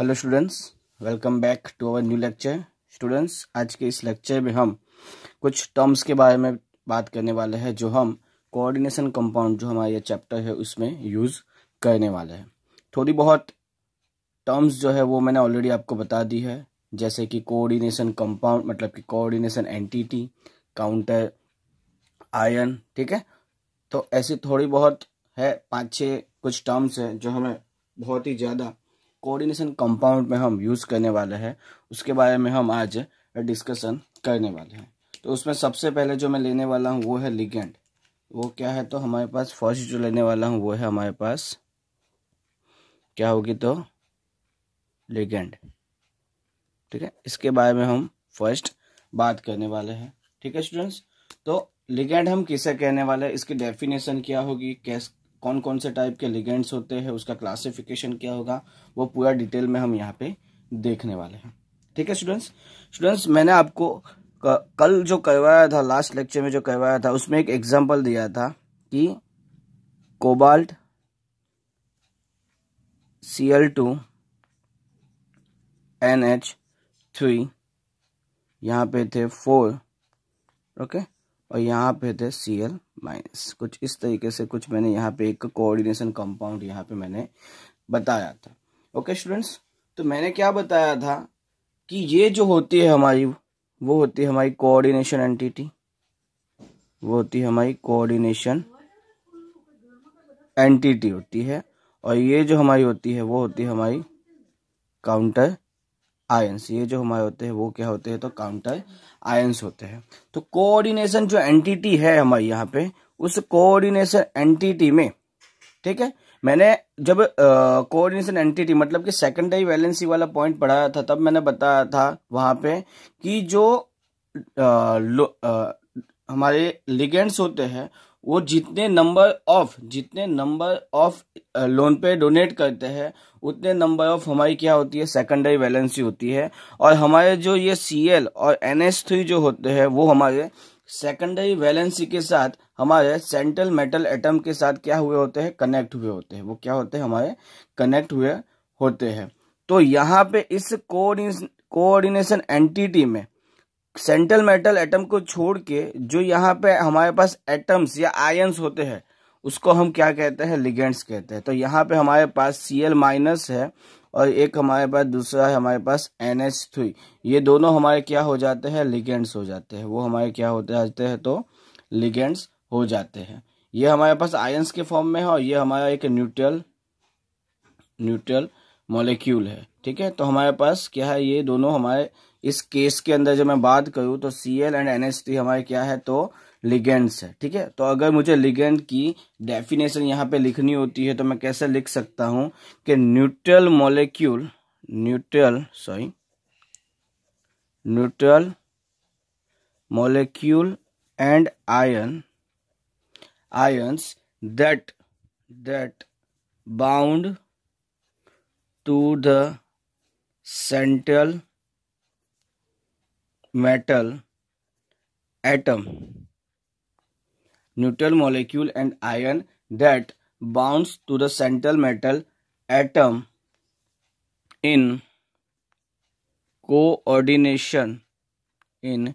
Hello students welcome back to our new lecture students आज के इस लेक्चर में हम कुछ टर्म्स के बारे में बात करने वाले हैं जो हम कोऑर्डिनेशन कंपाउंड जो हमारा ये चैप्टर है उसमें यूज़ करने वाले हैं थोड़ी बहुत टर्म्स जो है वो मैंने ऑलरेडी आपको बता दी है जैसे कि कोऑर्डिनेशन कंपाउंड मतलब कि कोऑर्डिनेशन एंटिटी काउंटर आयन ठीक है तो ऐसी थोड़ी बहुत है पाँच छः कुछ टर्म्स हैं जो हमें बहुत ही ज़्यादा कोऑर्डिनेशन कंपाउंड में हम यूज़ करने वाले हैं उसके बारे में हम आज डिस्कशन करने वाले हैं तो उसमें सबसे पहले जो मैं लेने वाला हूँ वो है लिगेंड वो क्या है तो हमारे पास फर्स्ट जो लेने वाला हूँ वो है हमारे पास क्या होगी तो लिगेंड ठीक है इसके बारे में हम फर्स्ट बात करने वाले हैं ठीक है स्टूडेंट्स तो लिगेंड हम किसे कहने वाले हैं इसकी डेफिनेशन क्या होगी कैस कौन कौन से टाइप के लिगेंड्स होते हैं उसका क्लासिफिकेशन क्या होगा वो पूरा डिटेल में हम यहाँ पे देखने वाले हैं ठीक है स्टूडेंट्स स्टूडेंट्स मैंने आपको कल जो करवाया था लास्ट लेक्चर में जो करवाया था उसमें एक एग्जाम्पल दिया था कि cobalt C L two N H three यहाँ पे थे फोर ओके और यहाँ पे थे सी एल माइनस कुछ इस तरीके से कुछ मैंने यहाँ पे एक कोऑर्डिनेशन कंपाउंड यहाँ पे मैंने बताया था ओके स्टूडेंट्स तो मैंने क्या बताया था कि ये जो होती है हमारी वो होती है हमारी कोऑर्डिनेशन एंटिटी वो होती है हमारी कोऑर्डिनेशन एंटिटी होती है और ये जो हमारी होती है वो होती है हमारी काउंटर आयंस ये जो हमारे होते हैं वो क्या होते हैं तो काउंटर आयंस होते हैं तो कोऑर्डिनेशन जो एंटिटी है हमारे यहाँ पे उस कोऑर्डिनेशन एंटिटी में ठीक है मैंने जब कोऑर्डिनेशन एंटिटी मतलब कि सेकेंडरी वैलेंसी वाला पॉइंट पढ़ाया था तब मैंने बताया था वहां पे कि जो हमारे लिगेंड्स होते हैं वो जितने नंबर ऑफ जितने नंबर ऑफ लोन पे डोनेट करते हैं उतने नंबर ऑफ हमारी क्या होती है सेकेंडरी वैलेंसी होती है और हमारे जो ये सी एल और एन एस थ्री जो होते हैं वो हमारे सेकेंडरी वैलेंसी के साथ हमारे सेंट्रल मेटल एटम के साथ क्या हुए होते हैं कनेक्ट हुए होते हैं वो क्या होते हैं हमारे कनेक्ट हुए होते हैं तो यहाँ पे इस कोऑर्डिनेशन कोऑर्डिनेशन एंटिटी में सेंट्रल मेटल एटम को छोड़ के जो यहाँ पे हमारे पास एटम्स या आयंस होते हैं उसको हम क्या कहते हैं लिगेंड्स कहते हैं तो यहाँ पे हमारे पास सी एल माइनस है और एक हमारे पास दूसरा है हमारे पास एन एच थ्री ये दोनों हमारे क्या हो जाते हैं लिगेंड्स हो जाते हैं वो हमारे क्या होते जाते हैं तो लिगेंड्स हो जाते हैं ये हमारे पास आयंस के फॉर्म में है और ये हमारा एक न्यूट्रल न्यूट्रल मोलिक्यूल है ठीक है तो हमारे पास क्या है ये दोनों हमारे इस केस के अंदर जब मैं बात करूँ तो C L and N S T हमारे क्या है तो लिगेंड्स है ठीक है तो अगर मुझे लिगेंड की डेफिनेशन यहाँ पे लिखनी होती है तो मैं कैसे लिख सकता हूँ कि neutral molecule neutral sorry neutral molecule and ion ions that that bound to the central metal atom neutral molecule and ion that bounds to the central metal atom in coordination in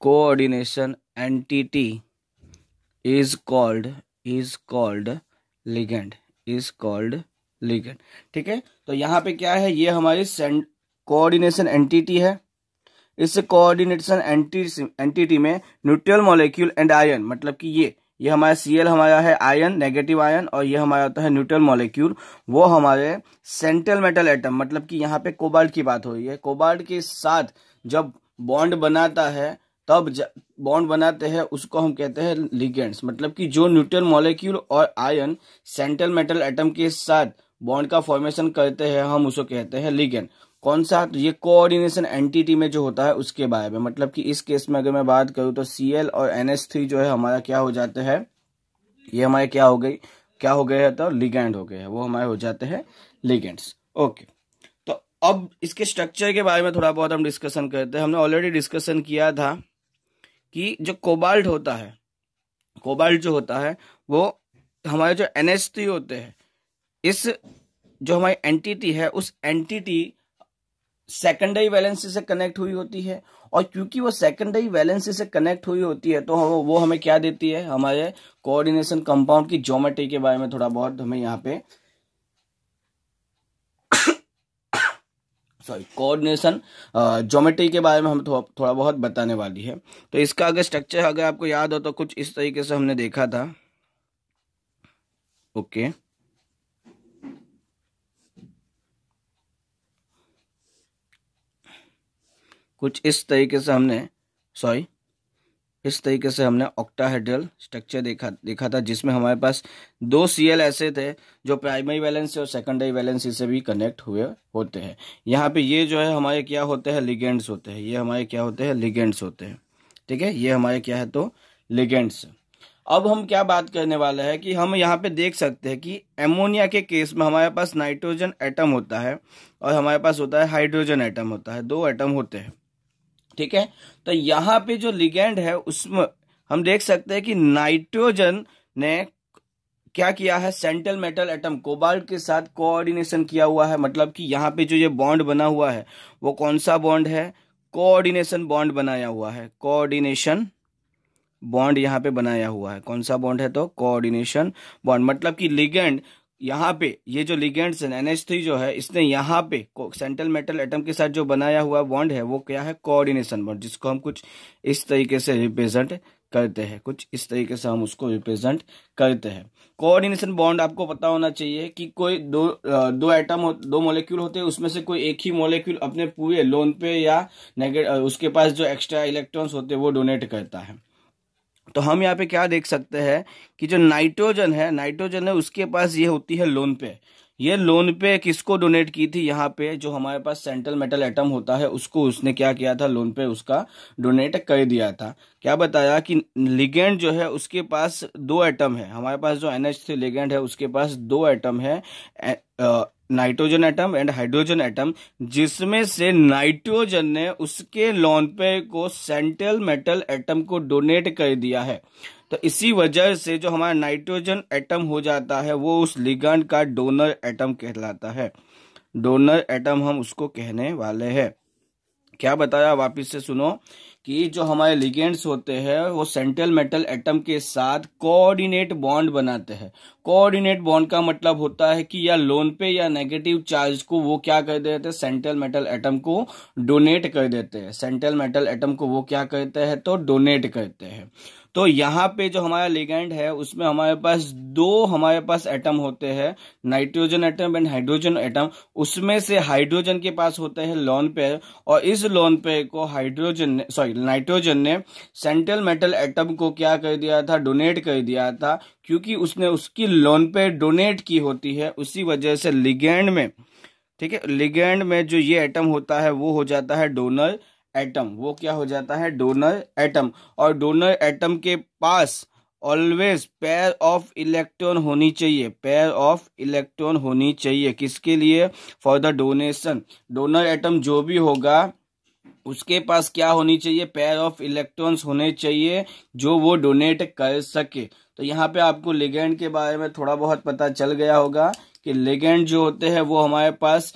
coordination entity is called is called ligand is called ligand ठीक है तो यहाँ पे क्या है ये हमारी coordination entity है इस कोऑर्डिनेशन एंटी एंटिटी में न्यूट्रल मॉलिक्यूल एंड आयन मतलब कि ये ये हमारा सी एल हमारा है आयन नेगेटिव आयन और ये हमारा होता है न्यूट्रल मॉलिक्यूल वो हमारे सेंट्रल मेटल एटम मतलब कि यहाँ पे कोबाल्ट की बात हो रही है कोबाल्ट के साथ जब बॉन्ड बनाता है तब बॉन्ड बनाते हैं उसको हम कहते हैं लिगेंड्स मतलब कि जो न्यूट्रल मॉलिक्यूल और आयन सेंट्रल मेटल एटम के साथ बॉन्ड का फॉर्मेशन करते हैं हम उसको कहते हैं लिगेंड कौन सा तो ये कोऑर्डिनेशन एंटिटी में जो होता है उसके बारे में मतलब कि इस केस में अगर मैं बात करूं तो सी एल और एन एस थ्री जो है हमारा क्या हो जाते हैं ये हमारे क्या हो गई क्या हो गए तो लिगेंड हो गए वो हमारे हो जाते हैं लिगेंड्स ओके तो अब इसके स्ट्रक्चर के बारे में थोड़ा बहुत हम डिस्कशन करते हैं हमने ऑलरेडी डिस्कशन किया था कि जो कोबाल्ट होता है कोबाल्ट जो होता है वो हमारे जो एन होते हैं इस जो हमारी एंटिटी है उस एंटिटी सेकेंडरी वैलेंसी से कनेक्ट हुई होती है और क्योंकि वो सेकेंडरी वैलेंसी से कनेक्ट हुई होती है तो हम वो हमें क्या देती है हमारे कोऑर्डिनेशन कंपाउंड की ज्योमेट्री के बारे में थोड़ा बहुत हमें यहाँ पे सॉरी कोऑर्डिनेशन ज्योमेट्री के बारे में हम थो, थोड़ा बहुत बताने वाली है तो इसका अगर स्ट्रक्चर अगर आपको याद हो तो कुछ इस तरीके से हमने देखा था ओके okay. कुछ इस तरीके से हमने सॉरी इस तरीके से हमने ऑक्टाहेड्रल स्ट्रक्चर देखा देखा था जिसमें हमारे पास दो सीएल ऐसे थे जो प्राइमरी वैलेंसी और सेकेंडरी वैलेंसी से भी कनेक्ट हुए होते हैं यहाँ पे ये जो है हमारे क्या होते हैं लिगेंड्स होते हैं ये हमारे क्या होते हैं लिगेंड्स होते हैं ठीक है ये हमारे क्या है तो लिगेंड्स अब हम क्या बात करने वाले है कि हम यहाँ पे देख सकते हैं कि एमोनिया के केस में हमारे पास नाइट्रोजन एटम होता है और हमारे पास होता है हाइड्रोजन एटम होता है दो एटम होते हैं ठीक है तो यहां पे जो लिगेंड है उसमें हम देख सकते हैं कि नाइट्रोजन ने क्या किया है सेंट्रल मेटल एटम कोबाल्ट के साथ कोऑर्डिनेशन किया हुआ है मतलब कि यहाँ पे जो ये बॉन्ड बना हुआ है वो कौन सा बॉन्ड है कोऑर्डिनेशन बॉन्ड बनाया हुआ है कोऑर्डिनेशन बॉन्ड यहाँ पे बनाया हुआ है कौन सा बॉन्ड है तो कोऑर्डिनेशन बॉन्ड मतलब कि लिगेंड यहाँ पे ये जो लिगेंड्स एन एच थ्री जो है इसने यहाँ पे सेंट्रल मेटल एटम के साथ जो बनाया हुआ बॉन्ड है वो क्या है कोऑर्डिनेशन बॉन्ड जिसको हम कुछ इस तरीके से रिप्रेजेंट करते हैं कुछ इस तरीके से हम उसको रिप्रेजेंट करते हैं कोऑर्डिनेशन बॉन्ड आपको पता होना चाहिए कि कोई दो दो एटम हो, दो मोलिक्यूल होते हैं उसमें से कोई एक ही मोलिक्यूल अपने पूरे लोन पे या नेगेटिव उसके पास जो एक्स्ट्रा इलेक्ट्रॉन्स होते हैं वो डोनेट करता है तो हम यहाँ पे क्या देख सकते हैं कि जो नाइट्रोजन है नाइट्रोजन है उसके पास ये होती है लोन पे ये लोन पे किसको डोनेट की थी यहाँ पे जो हमारे पास सेंट्रल मेटल एटम होता है उसको उसने क्या किया था लोन पे उसका डोनेट कर दिया था क्या बताया कि लिगेंड जो है उसके पास दो एटम है हमारे पास जो एन एच लिगेंड है उसके पास दो एटम है nitrogen atom and hydrogen atom जिसमें से नाइट्रोजन ने उसके लोन पे को सेंट्रल मेटल एटम को डोनेट कर दिया है तो इसी वजह से जो हमारा नाइट्रोजन एटम हो जाता है वो उस लिगंड का डोनर एटम कहलाता है डोनर एटम हम उसको कहने वाले हैं क्या बताया वापिस से सुनो कि जो हमारे लिगेंड्स होते हैं वो सेंट्रल मेटल एटम के साथ कोऑर्डिनेट बॉन्ड बनाते हैं कोऑर्डिनेट बॉन्ड का मतलब होता है कि या लोन पे या नेगेटिव चार्ज को वो क्या कर देते हैं सेंट्रल मेटल एटम को डोनेट कर देते हैं सेंट्रल मेटल एटम को वो क्या कहते हैं तो डोनेट करते हैं तो यहाँ पे जो हमारा लिगेंड है उसमें हमारे पास दो हमारे पास एटम होते हैं nitrogen atom and hydrogen atom उसमें से हाइड्रोजन के पास होते हैं लोन पेयर और इस लोन पेयर को हाइड्रोजन ने सॉरी नाइट्रोजन ने सेंट्रल मेटल एटम को क्या कर दिया था डोनेट कर दिया था क्योंकि उसने उसकी लोन पेयर डोनेट की होती है उसी वजह से लिगेंड में ठीक है लिगेंड में जो ये एटम होता है वो हो जाता है डोनर एटम वो क्या हो जाता है डोनर एटम और डोनर एटम के पास ऑलवेज पेयर ऑफ इलेक्ट्रॉन होनी चाहिए पेयर ऑफ इलेक्ट्रॉन होनी चाहिए किसके लिए for the donation donor atom जो भी होगा उसके पास क्या होनी चाहिए पेयर ऑफ इलेक्ट्रॉन्स होने चाहिए जो वो डोनेट कर सके तो यहाँ पे आपको लेगेंड के बारे में थोड़ा बहुत पता चल गया होगा कि लेगेंड जो होते हैं वो हमारे पास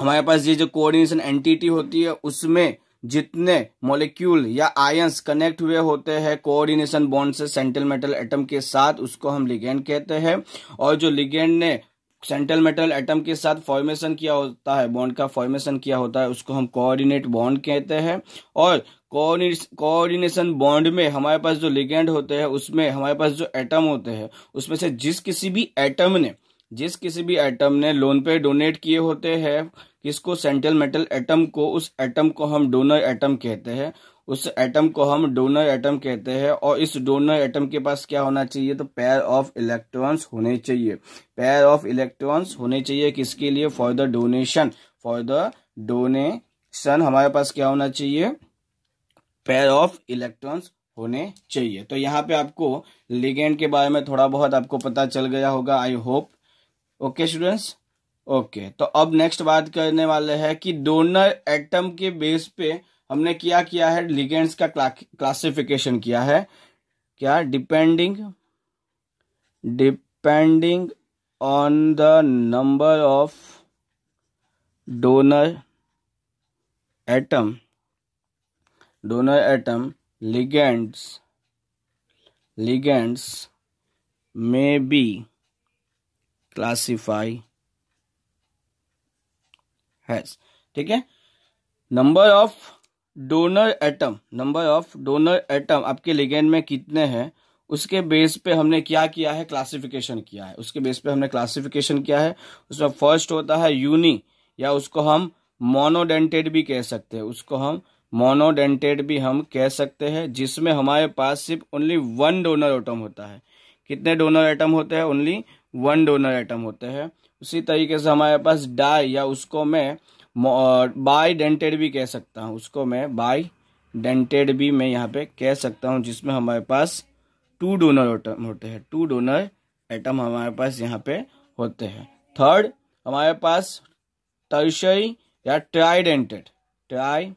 हमारे पास ये जो कोऑर्डिनेशन एंटिटी होती है उसमें जितने मॉलिक्यूल या आयंस कनेक्ट हुए होते हैं कोऑर्डिनेशन बॉन्ड से सेंट्रल मेटल एटम के साथ उसको हम लिगेंड कहते हैं और जो लिगेंड ने सेंट्रल मेटल एटम के साथ फॉर्मेशन किया होता है बॉन्ड का फॉर्मेशन किया होता है उसको हम कोऑर्डिनेट बॉन्ड कहते हैं और कोऑर्डिनेशन बॉन्ड में हमारे पास जो लिगेंड होते हैं उसमें हमारे पास जो एटम होते हैं उसमें से जिस किसी भी एटम ने जिस किसी भी एटम ने लोन पे डोनेट किए होते हैं किसको सेंट्रल मेटल एटम को उस एटम को हम डोनर एटम कहते हैं उस एटम को हम डोनर एटम कहते हैं और इस डोनर एटम के पास क्या होना चाहिए तो पेयर ऑफ इलेक्ट्रॉन्स होने चाहिए पेयर ऑफ इलेक्ट्रॉन्स होने चाहिए किसके लिए for the donation for the donation हमारे पास क्या होना चाहिए पेयर ऑफ इलेक्ट्रॉन्स होने चाहिए तो यहाँ पे आपको लिगेंड के बारे में थोड़ा बहुत आपको पता चल गया होगा I hope okay students okay तो अब नेक्स्ट बात करने वाले हैं कि डोनर एटम के बेस पे हमने क्या किया है लिगेंड्स का क्लासिफिकेशन किया है क्या depending depending on the number of donor atom donor atom ligands ligands में बी क्लासीफाई हैज ठीक है number of donor atom number of donor atom आपके लिगेंड में कितने हैं उसके बेस पे हमने क्या किया है क्लासिफिकेशन किया है उसके बेस पे हमने क्लासिफिकेशन किया है उसमें फर्स्ट होता है यूनी या उसको हम मोनोडेंटेड भी कह सकते हैं उसको हम मोनोडेंटेड भी हम कह सकते हैं जिसमें हमारे पास सिर्फ ओनली वन डोनर एटम होता है कितने डोनर एटम होते हैं ओनली वन डोनर एटम होते हैं उसी तरीके से हमारे पास डाई या उसको मैं बाई डेंटेड भी कह सकता हूँ उसको मैं बाई डेंटेड भी मैं यहाँ पे कह सकता हूँ जिसमें हमारे पास टू डोनर एटम होते हैं टू डोनर एटम हमारे पास यहाँ पे होते हैं थर्ड हमारे पास टर्शरी या dentate 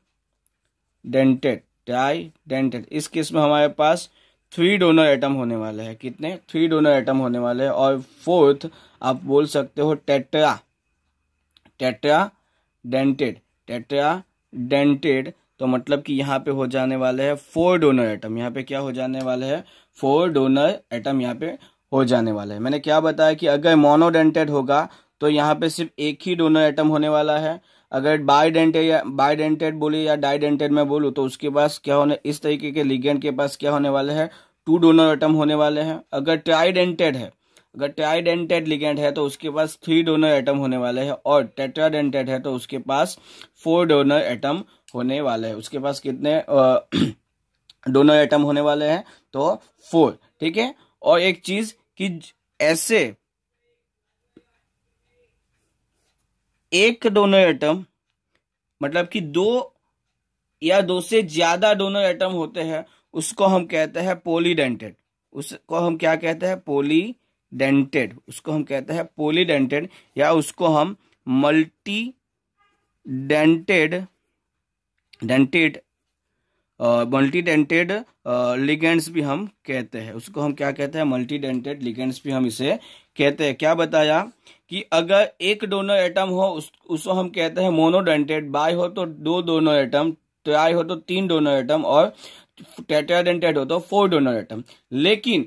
tridentate tridentate इस किस्म हमारे पास थ्री डोनर एटम होने वाले हैं कितने थ्री डोनर एटम होने वाले हैं और फोर्थ आप बोल सकते हो tetra tetradentate tetradentate तो मतलब कि यहाँ पे हो जाने वाले हैं फोर डोनर एटम यहाँ पे क्या हो जाने वाले हैं फोर डोनर एटम यहाँ पे हो जाने वाले हैं मैंने क्या बताया कि अगर मोनोडेंटेड होगा तो यहाँ पे सिर्फ एक ही डोनर एटम होने वाला है अगर बाइडेंटेड या बाइडेंटेड बोले या डाइडेंटेड में बोलूँ तो उसके पास क्या होने इस तरीके के लिगेंड के पास क्या होने वाले हैं टू डोनर आइटम होने वाले हैं अगर ट्राइडेंटेड है अगर ट्राइडेंटेड लिगेंड है तो उसके पास थ्री डोनर आइटम होने वाले हैं और टेट्राडेंटेड है तो उसके पास फोर डोनर एटम होने वाले हैं उसके पास कितने डोनर एटम होने वाले हैं तो फोर ठीक है और एक चीज कि ऐसे एक डोनर एटम मतलब कि दो या दो से ज्यादा डोनर एटम होते हैं उसको हम कहते हैं पोलीडेंटेड उसको हम क्या कहते हैं पोलीडेंटेड उसको हम कहते हैं पोलीडेंटेड या उसको हम multidentate dentate multidentate ligands भी हम कहते हैं उसको हम क्या कहते हैं मल्टी डेंटेड लिगेंड्स भी हम इसे कहते हैं क्या बताया कि अगर एक डोनर एटम हो उस उसको हम कहते हैं मोनोडेंटेड बाय हो तो दो डोनर एटम ट्राई हो तो तीन डोनर एटम और टेट्राडेंटेड हो तो फोर डोनर एटम लेकिन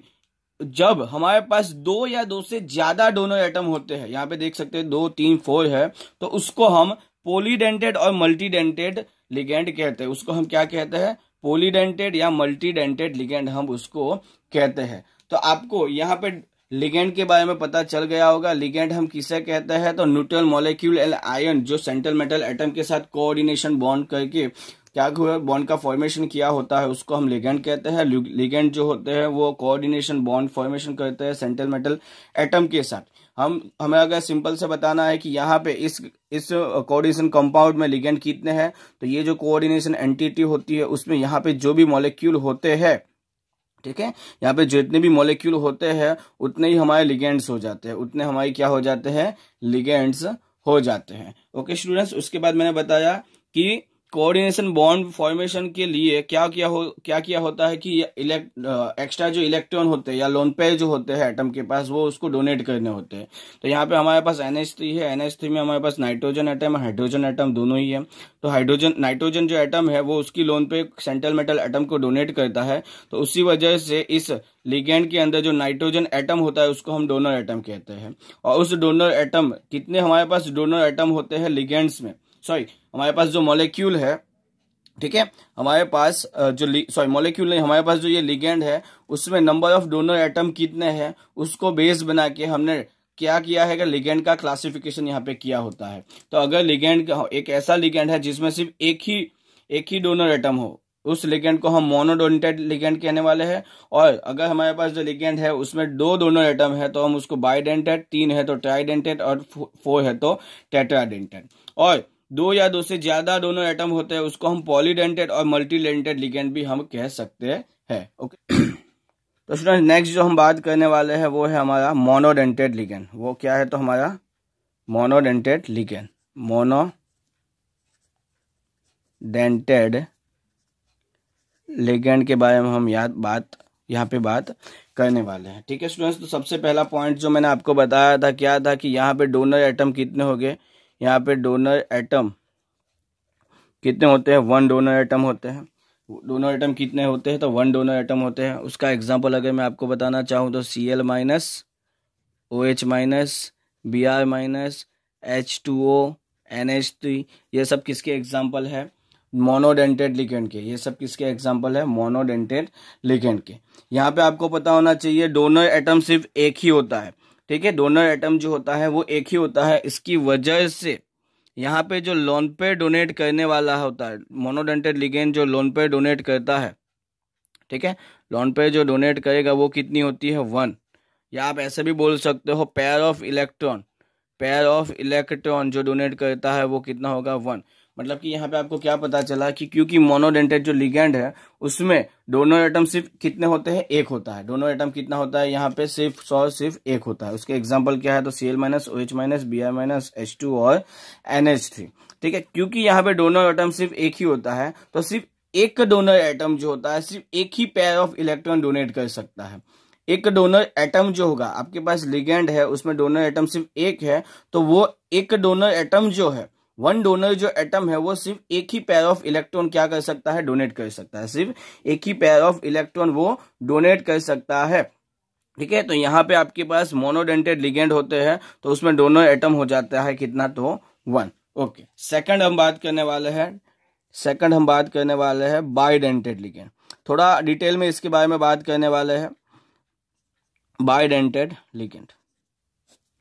जब हमारे पास दो या दो से ज्यादा डोनर एटम होते हैं यहाँ पे देख सकते हैं दो तीन फोर है तो उसको हम पोलीडेंटेड और मल्टीडेंटेड लिगेंड कहते हैं उसको हम क्या कहते हैं पोलीडेंटेड या मल्टीडेंटेड लिगेंड हम उसको कहते हैं तो आपको यहाँ पे लिगेंड के बारे में पता चल गया होगा लिगेंड हम किसे कहते हैं तो न्यूट्रल मॉलिक्यूल एल आयन जो सेंट्रल मेटल एटम के साथ कोऑर्डिनेशन बॉन्ड करके क्या हुआ बॉन्ड का फॉर्मेशन किया होता है उसको हम लिगेंड कहते हैं लिगेंड जो होते हैं वो कोऑर्डिनेशन बॉन्ड फॉर्मेशन करते हैं सेंट्रल मेटल एटम के साथ हम हमें अगर सिंपल से बताना है कि यहाँ पे इस इस कोऑर्डिनेशन कंपाउंड में लिगेंड कितने हैं तो ये जो कोऑर्डिनेशन एंटिटी होती है उसमें यहाँ पे जो भी मॉलिक्यूल होते हैं ठीक है यहाँ पे जितने भी मॉलिक्यूल होते हैं उतने ही हमारे लिगेंड्स हो जाते हैं उतने हमारे क्या हो जाते हैं लिगेंड्स हो जाते हैं ओके स्टूडेंट्स उसके बाद मैंने बताया कि कोऑर्डिनेशन बॉन्ड फॉर्मेशन के लिए क्या क्या हो क्या किया होता है कि एक्स्ट्रा जो इलेक्ट्रॉन होते हैं या लोन पे जो होते हैं एटम के पास वो उसको डोनेट करने होते हैं तो यहाँ पे हमारे पास एन एच थ्री है एन एच थ्री में हमारे पास नाइट्रोजन एटम हाइड्रोजन एटम दोनों ही है तो हाइड्रोजन नाइट्रोजन जो एटम है वो उसकी लोन पे सेंट्रल मेटल एटम को डोनेट करता है तो उसी वजह से इस लिगेंड के अंदर जो नाइट्रोजन एटम होता है उसको हम डोनर एटम कहते हैं और उस डोनर एटम कितने हमारे पास डोनर एटम होते हैं लिगेंड्स में सॉरी हमारे पास जो मॉलिक्यूल है ठीक है हमारे पास जो सॉरी मॉलिक्यूल नहीं हमारे पास जो ये लिगेंड है उसमें नंबर ऑफ डोनर एटम कितने हैं उसको बेस बना के हमने क्या किया है कि लिगेंड का क्लासिफिकेशन यहाँ पे किया होता है तो अगर लिगेंड एक ऐसा लिगेंड है जिसमें सिर्फ एक ही एक ही डोनर एटम हो उस लिगेंड को हम मोनोडोनेटेड लिगेंड कहने वाले हैं और अगर हमारे पास जो लिगेंड है उसमें दो डोनर एटम है तो हम उसको बाइडेंटेड तीन है तो ट्राइडेंटेड और फोर है तो टेट्राडेंटेड और दो या दो से ज्यादा दोनों एटम होते हैं उसको हम पॉलीडेंटेड और मल्टीडेंटेड लिगेंड भी हम कह सकते हैं ओके तो स्टूडेंट नेक्स्ट जो हम बात करने वाले हैं वो है हमारा मोनोडेंटेड लिगेंड वो क्या है तो हमारा मोनोडेंटेड लिगेंड मोनोडेंटेड लिगेंड के बारे में हम याद बात यहाँ पे बात करने वाले हैं ठीक है स्टूडेंट्स तो सबसे पहला पॉइंट जो मैंने आपको बताया था क्या था कि यहाँ पे डोनर एटम कितने हो गए यहाँ पे डोनर एटम कितने होते हैं वन डोनर एटम होते हैं डोनर एटम कितने होते हैं तो वन डोनर एटम होते हैं उसका एग्जाम्पल अगर मैं आपको बताना चाहूँ तो C L minus O H minus B R minus H two O N H three ये सब किसके एग्जाम्पल है मोनोडेंटेड लिगेंड के ये सब किसके एग्जाम्पल है मोनोडेंटेड लिगेंड के यहाँ पे आपको पता होना चाहिए डोनर एटम सिर्फ एक ही होता है ठीक है डोनर एटम जो होता है वो एक ही होता है इसकी वजह से यहाँ पे जो लोन पे डोनेट करने वाला होता है मोनोडेंटेड लिगेन जो लोन पे डोनेट करता है ठीक है लोन पे जो डोनेट करेगा वो कितनी होती है वन या आप ऐसे भी बोल सकते हो pair of electron pair of electron जो डोनेट करता है वो कितना होगा वन मतलब कि यहाँ पे आपको क्या पता चला कि क्योंकि मोनोडेंटेड जो लिगेंड है उसमें डोनो एटम सिर्फ कितने होते हैं एक होता है डोनो एटम कितना होता है यहाँ पे सिर्फ सौ सिर्फ एक होता है उसके एग्जाम्पल क्या है तो C L minus O H minus B I minus H two और एन एच थ्री ठीक है क्योंकि यहाँ पे डोनो एटम सिर्फ एक ही होता है तो सिर्फ एक डोनर एटम जो होता है सिर्फ एक ही पेयर ऑफ इलेक्ट्रॉन डोनेट कर सकता है एक डोनर एटम जो होगा आपके पास लिगेंड है उसमें डोनर एटम सिर्फ एक है तो वो एक डोनर एटम जो है वन डोनर जो एटम है वो सिर्फ एक ही पेयर ऑफ इलेक्ट्रॉन क्या कर सकता है डोनेट कर सकता है सिर्फ एक ही पेयर ऑफ इलेक्ट्रॉन वो डोनेट कर सकता है ठीक है तो यहाँ पे आपके पास मोनोडेंटेड लिगेंड होते हैं तो उसमें डोनर एटम हो जाता है कितना तो वन ओके सेकंड हम बात करने वाले हैं सेकंड हम बात करने वाले हैं बायडेंटेड लिगेंड थोड़ा डिटेल में इसके बारे में बात करने वाले हैं bidentate ligand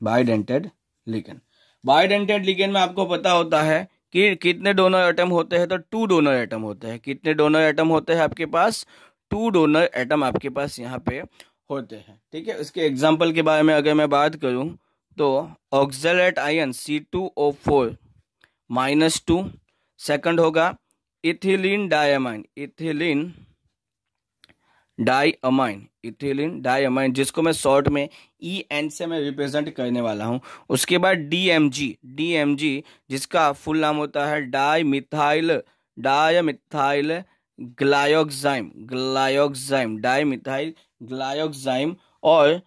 bidentate ligand bidentate ligand में आपको पता होता है कि कितने डोनर एटम होते हैं तो टू डोनर एटम होते हैं कितने डोनर एटम होते हैं आपके पास टू डोनर एटम आपके पास यहाँ पे होते हैं ठीक है उसके एग्जाम्पल के बारे में अगर मैं बात करूँ तो oxalate ion C two O four minus two second होगा ethylene diamine ethylene amine ethylene diamine जिसको मैं शॉर्ट में ई e एन से मैं रिप्रेजेंट करने वाला हूँ उसके बाद एम जी जिसका फुल नाम होता है dimethyl dimethyl glyoxime glyoxime dimethyl glyoxime और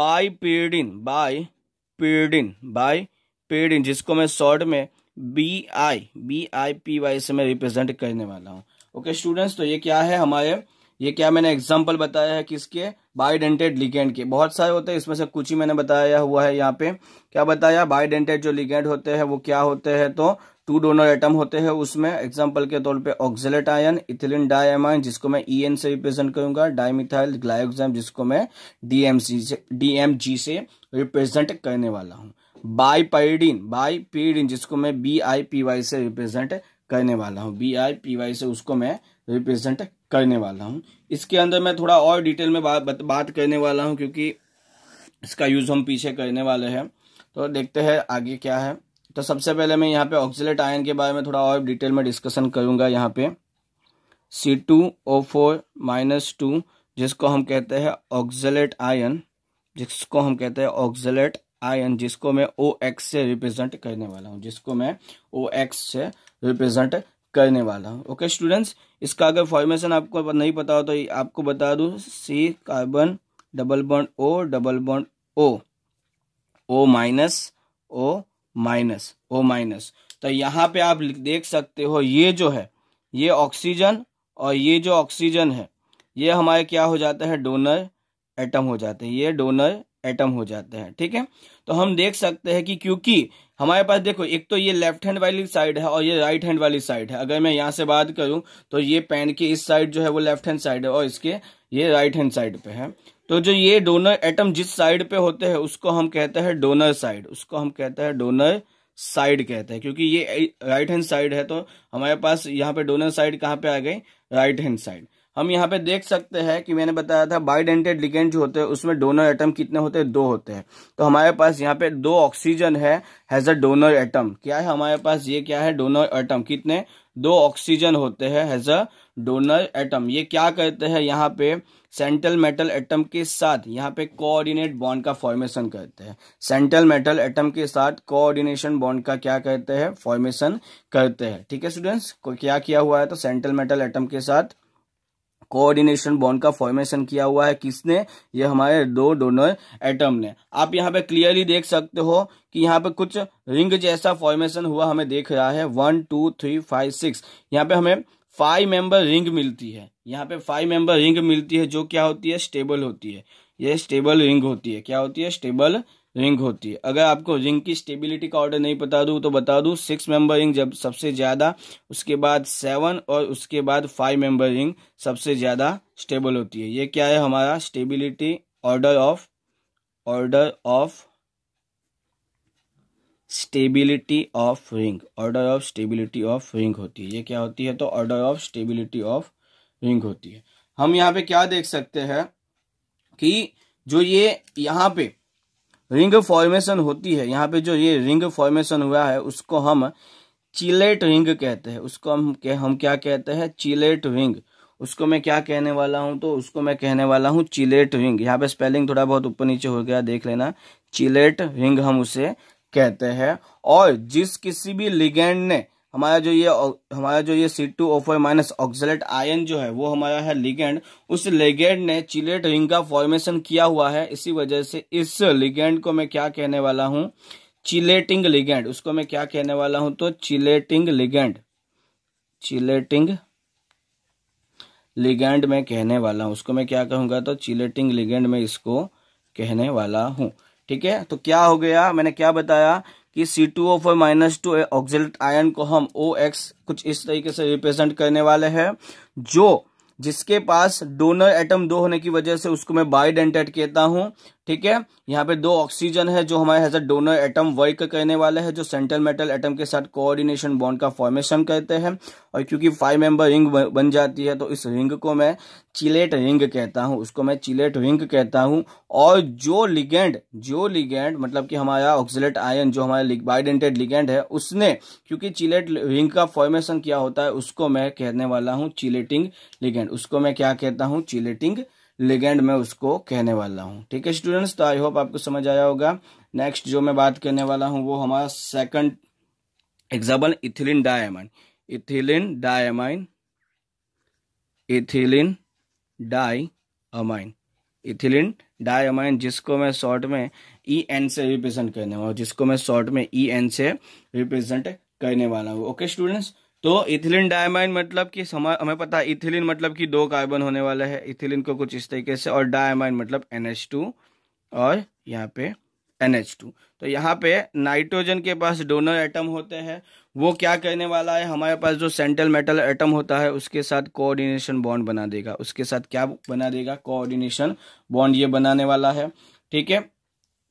बाईपीडिन बाईपीडिन बाईपीडिन जिसको मैं शॉर्ट में B I B I P Y से मैं रिप्रेजेंट करने वाला हूँ ओके स्टूडेंट्स तो ये क्या है हमारे ये क्या मैंने एग्जाम्पल बताया है किसके बायोडेंटेड लिगेंड के बहुत सारे होते हैं इसमें से कुछ ही मैंने बताया हुआ है यहाँ पे क्या बताया बायोडेंटेड जो लिगेंड होते हैं वो क्या होते हैं तो टू डोनर एटम होते हैं उसमें एग्जाम्पल के तौर पे ऑक्जेलेट आयन इथिलीन डायमाइन जिसको मैं ई e एन से रिप्रेजेंट करूंगा डायमिथाइल ग्लायोक्म जिसको मैं डीएमसी से डीएमजी से रिप्रेजेंट करने वाला हूँ बाईपाइडिन बाईपीडिन जिसको मैं बी आई पी वाई से रिप्रेजेंट करने वाला हूँ बी आई पी वाई से उसको मैं रिप्रेजेंट करने वाला हूँ इसके अंदर मैं थोड़ा और डिटेल में बा, बात करने वाला हूँ क्योंकि इसका यूज़ हम पीछे करने वाले हैं तो देखते हैं आगे क्या है तो सबसे पहले मैं यहाँ पे ऑक्सीलेट आयन के बारे में थोड़ा और डिटेल में डिस्कशन करूँगा यहाँ पे C two O four minus two जिसको हम कहते हैं ऑक्जलेट आयन जिसको हम कहते हैं ऑक्जलेट आयन जिसको मैं ओ एक्स से रिप्रेजेंट करने वाला हूँ जिसको मैं ओ एक्स से रिप्रेजेंट करने वाला हूँ ओके स्टूडेंट्स इसका अगर फॉर्मेशन आपको नहीं पता हो तो आपको बता दूँ C carbon double bond O double bond O O minus O minus O minus तो यहाँ पे आप देख सकते हो ये जो है ये ऑक्सीजन और ये जो ऑक्सीजन है ये हमारे क्या हो जाता है डोनर एटम हो जाते हैं ये डोनर एटम हो जाते हैं ठीक है तो हम देख सकते हैं कि क्योंकि हमारे पास देखो एक तो ये लेफ्ट हैंड वाली साइड है और ये राइट हैंड वाली साइड है अगर मैं यहाँ से बात करूँ तो ये पेन की इस साइड जो है वो लेफ्ट हैंड साइड है और इसके ये राइट हैंड साइड पे है तो जो ये डोनर एटम जिस साइड पे होते हैं उसको हम कहते हैं डोनर साइड उसको हम कहते हैं डोनर साइड कहते हैं क्योंकि ये राइट हैंड साइड है तो हमारे पास यहाँ पे डोनर साइड कहाँ पे आ गई राइट हैंड साइड हम यहाँ पे देख सकते हैं कि मैंने बताया था बाइडेंटेड लिगेंड जो होते हैं उसमें डोनर एटम कितने होते हैं दो होते हैं तो हमारे पास यहाँ पे दो ऑक्सीजन है हैज अ डोनर एटम क्या है हमारे पास ये क्या है डोनर एटम कितने दो ऑक्सीजन होते हैं हैज अ डोनर एटम ये क्या करते हैं यहाँ पे सेंट्रल मेटल एटम के साथ यहाँ पे कोऑर्डिनेट बॉन्ड का फॉर्मेशन करते हैं सेंट्रल मेटल एटम के साथ कोऑर्डिनेशन बॉन्ड का क्या करते हैं फॉर्मेशन करते हैं ठीक है स्टूडेंट्स को क्या किया हुआ है तो सेंट्रल मेटल एटम के साथ कोऑर्डिनेशन बॉन्ड का फॉर्मेशन किया हुआ है किसने ये हमारे दो डोनर एटम ने आप यहाँ पे क्लियरली देख सकते हो कि यहाँ पे कुछ रिंग जैसा फॉर्मेशन हुआ हमें देख रहा है one two three five six यहाँ पे हमें फाइव मेंबर रिंग मिलती है यहाँ पे फाइव मेंबर रिंग मिलती है जो क्या होती है स्टेबल होती है ये स्टेबल रिंग होती है क्या होती है स्टेबल रिंग होती है अगर आपको रिंग की स्टेबिलिटी का ऑर्डर नहीं बता दूँ तो बता दूँ सिक्स मेंबर रिंग जब सबसे ज़्यादा उसके बाद सेवन और उसके बाद फाइव मेंबर रिंग सबसे ज़्यादा स्टेबल होती है ये क्या है हमारा stability order of order of stability of ring order of stability of ring होती है ये क्या होती है तो order of stability of ring होती है हम यहाँ पे क्या देख सकते हैं कि जो ये यहाँ पे रिंग फॉर्मेशन होती है यहाँ पे जो ये रिंग फॉर्मेशन हुआ है उसको हम चिलेट रिंग कहते हैं उसको हम क्या हम क्या कहते हैं चिलेट रिंग उसको मैं क्या कहने वाला हूँ तो उसको मैं कहने वाला हूँ चिलेट रिंग यहाँ पे स्पेलिंग थोड़ा बहुत ऊपर नीचे हो गया देख लेना चिलेट रिंग हम उसे कहते हैं और जिस किसी भी लिगेंड ने हमारा जो ये हमारा जो ये C two O four minus oxalate ion जो है वो हमारा है लिगेंड उस लिगेंड ने चिलेट रिंग का फॉर्मेशन किया हुआ है इसी वजह से इस लिगेंड को मैं क्या कहने वाला हूँ चिलेटिंग लिगेंड उसको मैं क्या कहने वाला हूँ तो चिलेटिंग लिगेंड चिलेटिंग लिगेंड में कहने वाला हूं उसको मैं क्या कहूंगा तो चिलेटिंग लिगेंड में इसको कहने वाला हूं ठीक है तो क्या हो गया मैंने क्या बताया कि C two O four minus two oxalate ion को हम ओ एक्स कुछ इस तरीके से रिप्रेजेंट करने वाले हैं जो जिसके पास डोनर एटम दो होने की वजह से उसको मैं डेंटेट कहता हूं ठीक है यहाँ पे दो ऑक्सीजन है जो हमारे एज डोनर एटम वर्क करने वाले हैं जो सेंट्रल मेटल एटम के साथ कोऑर्डिनेशन बॉन्ड का फॉर्मेशन करते हैं और क्योंकि फाइव मेंबर रिंग बन जाती है तो इस रिंग को मैं चिलेट रिंग कहता हूँ उसको मैं चिलेट रिंग कहता हूँ और जो लिगेंड जो लिगेंड मतलब कि हमारा ऑक्सीलेट आयन जो हमारा बाइडेंटेड लिगेंड है उसने क्योंकि चिलेट रिंग का फॉर्मेशन किया होता है उसको मैं कहने वाला हूँ चिलेटिंग लिगेंड उसको मैं क्या कहता हूँ चिलेटिंग लिगेंड में उसको कहने वाला हूँ ठीक है स्टूडेंट्स तो आई होप आपको समझ आया होगा नेक्स्ट जो मैं बात करने वाला हूँ वो हमारा second example ethylene diamond ethylene diamine ethylene diamine ethylene diamine जिसको मैं शॉर्ट में ई e एन से रिप्रेजेंट करने वाला हूँ जिसको मैं शॉर्ट में ई e एन से रिप्रेजेंट करने वाला हूँ ओके स्टूडेंट्स तो इथिलीन डायमाइन मतलब कि समा हमें पता है इथिलीन मतलब कि दो कार्बन होने वाला है इथिलीन को कुछ इस तरीके से और डायमाइन मतलब एन और यहाँ पे एन तो यहाँ पे नाइट्रोजन के पास डोनर एटम होते हैं वो क्या करने वाला है हमारे पास जो सेंट्रल मेटल एटम होता है उसके साथ कोऑर्डिनेशन बॉन्ड बना देगा उसके साथ क्या बना देगा कोऑर्डिनेशन बॉन्ड ये बनाने वाला है ठीक है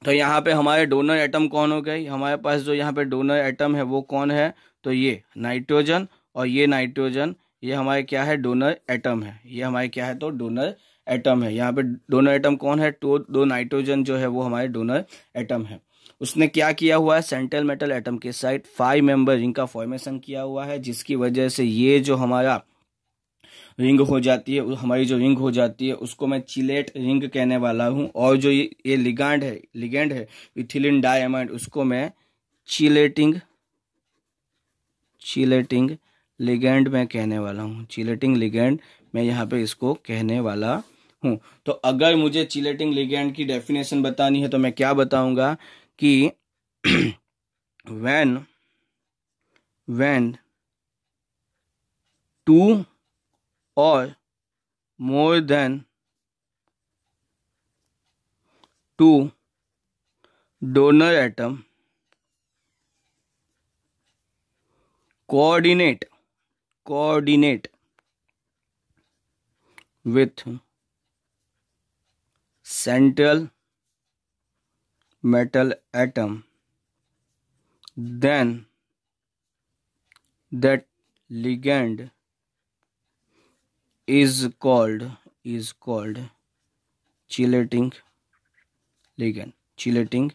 तो यहाँ पे हमारे डोनर एटम कौन हो गए हमारे पास जो यहाँ पे डोनर एटम है वो कौन है तो ये नाइट्रोजन और ये नाइट्रोजन ये हमारे क्या है डोनर एटम है ये हमारे क्या है तो डोनर एटम है यहाँ पे डोनर एटम कौन है तो दो नाइट्रोजन जो है वो हमारे डोनर एटम है उसने क्या किया हुआ है सेंट्रल मेटल एटम के साइड फाइव मेंबर रिंग का फॉर्मेशन किया हुआ है जिसकी वजह से ये जो हमारा रिंग हो जाती है हमारी जो रिंग हो जाती है उसको मैं चिलेट रिंग कहने वाला हूँ और जो ये ये लिगांड है लिगेंड है इथिलिन डायमंड उसको मैं चिलेटिंग चिलेटिंग लिगेंड मैं कहने वाला हूँ चिलेटिंग लिगेंड मैं यहाँ पे इसको कहने वाला हूँ तो अगर मुझे चिलेटिंग लिगेंड की डेफिनेशन बतानी है तो मैं क्या बताऊँगा कि वैन वैन टू और more than two donor atom coordinate coordinate with central metal atom then that ligand is called is called chelating ligand chelating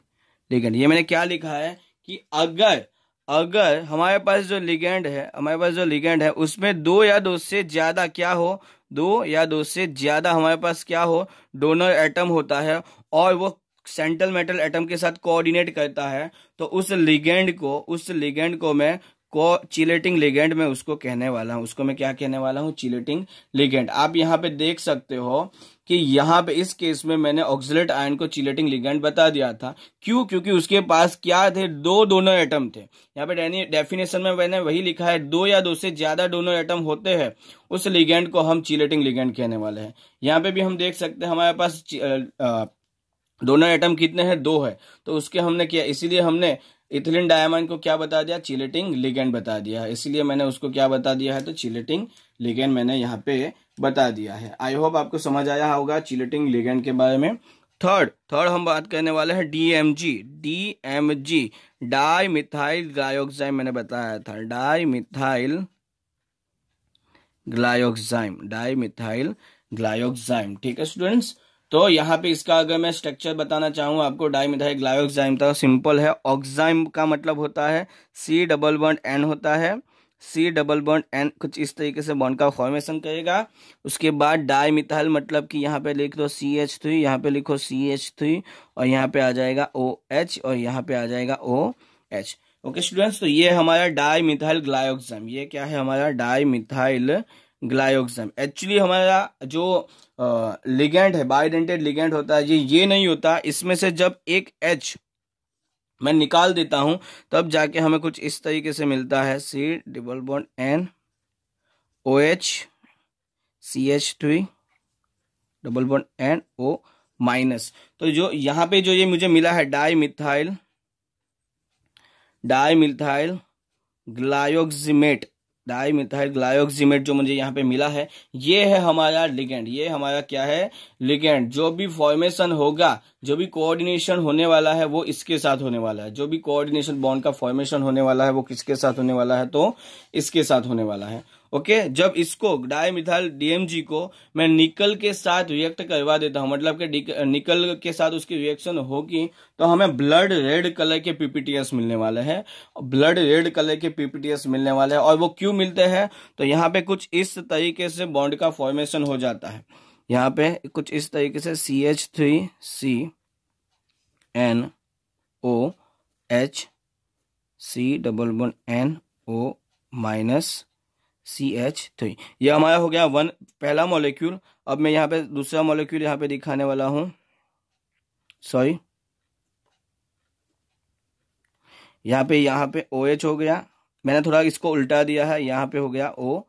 ligand ये मैंने क्या लिखा है कि अगर अगर हमारे पास जो लिगेंड है हमारे पास जो लिगेंड है उसमें दो या दो से ज़्यादा क्या हो दो या दो से ज़्यादा हमारे पास क्या हो डोनर एटम होता है और वो सेंट्रल मेटल एटम के साथ कोऑर्डिनेट करता है तो उस लिगेंड को उस लिगेंड को मैं को चिलेटिंग लिगेंड में उसको कहने वाला हूँ उसको मैं क्या कहने वाला हूँ चिलेटिंग लिगेंड आप यहाँ पे देख सकते हो कि यहाँ पे इस केस में मैंने ऑक्सिलेट आयन को चिलेटिंग लिगेंड बता दिया था क्यों क्योंकि उसके पास क्या थे दो दोनों एटम थे यहाँ पे डेफिनेशन में मैंने वही लिखा है दो या दो से ज्यादा दोनों एटम होते हैं उस लिगेंड को हम चिलेटिंग लिगेंड कहने वाले हैं यहाँ पे भी हम देख सकते हैं हमारे पास डोनर एटम कितने हैं दो है तो उसके हमने किया इसीलिए हमने इथिलिन डायमंड को क्या बता दिया चिलेटिंग लिगेंड बता दिया है इसलिए मैंने उसको क्या बता दिया है तो चिलेटिंग लिगेंड मैंने यहाँ पे बता दिया है आई होप आपको समझ आया होगा चिलेटिंग लिगेंड के बारे में थर्ड थर्ड हम बात करने वाले हैं DMG DMG dimethyl glyoxime मैंने बताया था dimethyl glyoxime dimethyl glyoxime ठीक है स्टूडेंट्स तो यहाँ पे इसका अगर मैं स्ट्रक्चर बताना चाहूँ आपको डाइमिथाइल ग्लायोक्साइम तो सिंपल है ऑक्साइम का मतलब होता है सी डबल वन एन होता है सी डबल बॉन्ड एन कुछ इस तरीके से बॉन्ड का फॉर्मेशन करेगा उसके बाद डाई मिथाइल मतलब कि यहाँ पे लिख दो सी एच थ्री यहाँ पे लिखो सी एच थ्री और यहाँ पे आ जाएगा ओ एच और यहाँ पे आ जाएगा ओ एच ओके स्टूडेंट्स तो ये हमारा डाई मिथाइल ग्लायोक्सम ये क्या है हमारा डाई मिथाइल ग्लायोक्सम एक्चुअली हमारा जो लिगेंड है बाइडेंटेड लिगेंड होता है ये ये नहीं होता इसमें से जब एक एच मैं निकाल देता हूं तब जाके हमें कुछ इस तरीके से मिलता है C double bond N O H C H three double bond N O minus तो जो यहां पे जो ये मुझे मिला है dimethyl dimethyl glyoximate dimethyl glyoximate जो मुझे यहाँ पे मिला है ये है हमारा लिगेंड ये हमारा क्या है लिगेंड जो भी फॉर्मेशन होगा जो भी कोऑर्डिनेशन होने वाला है वो इसके साथ होने वाला है जो भी कोऑर्डिनेशन बॉन्ड का फॉर्मेशन होने वाला है वो किसके साथ होने वाला है तो इसके साथ होने वाला है ओके जब इसको डायमिथाइल डीएमजी को मैं निकल के साथ रिएक्ट करवा देता हूं मतलब के निकल के साथ उसकी रिएक्शन होगी तो हमें ब्लड रेड कलर के पीपीटीएस मिलने वाले हैं ब्लड रेड कलर के पीपीटीएस मिलने वाले हैं और वो क्यों मिलते हैं तो यहाँ पे कुछ इस तरीके से बॉन्ड का फॉर्मेशन हो जाता है यहाँ पे कुछ इस तरीके से C H three C N O H C double one N O minus C H three यह हमारा हो गया वन पहला मॉलिक्यूल अब मैं यहाँ पे दूसरा मॉलिक्यूल यहाँ पे दिखाने वाला हूँ सॉरी यहाँ पे यहाँ पे ओ एच हो गया मैंने थोड़ा इसको उल्टा दिया है यहाँ पे हो गया ओ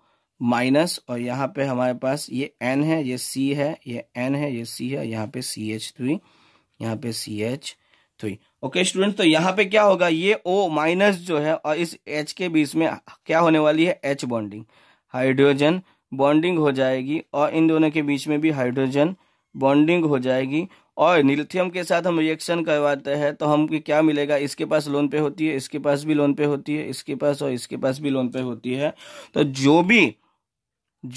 माइनस और यहाँ पे हमारे पास ये एन है ये सी है ये एन है ये सी है यहाँ पे सी एच थ्री यहाँ पे C H three okay student तो यहाँ पे क्या होगा ये ओ माइनस जो है और इस एच के बीच में क्या होने वाली है एच बॉन्डिंग हाइड्रोजन बॉन्डिंग हो जाएगी और इन दोनों के बीच में भी हाइड्रोजन बॉन्डिंग हो जाएगी और लिथियम के साथ हम रिएक्शन करवाते हैं तो हम क्या मिलेगा इसके पास लोन पे होती है इसके पास भी लोन पे होती है इसके पास और इसके पास भी लोन पे होती है तो जो भी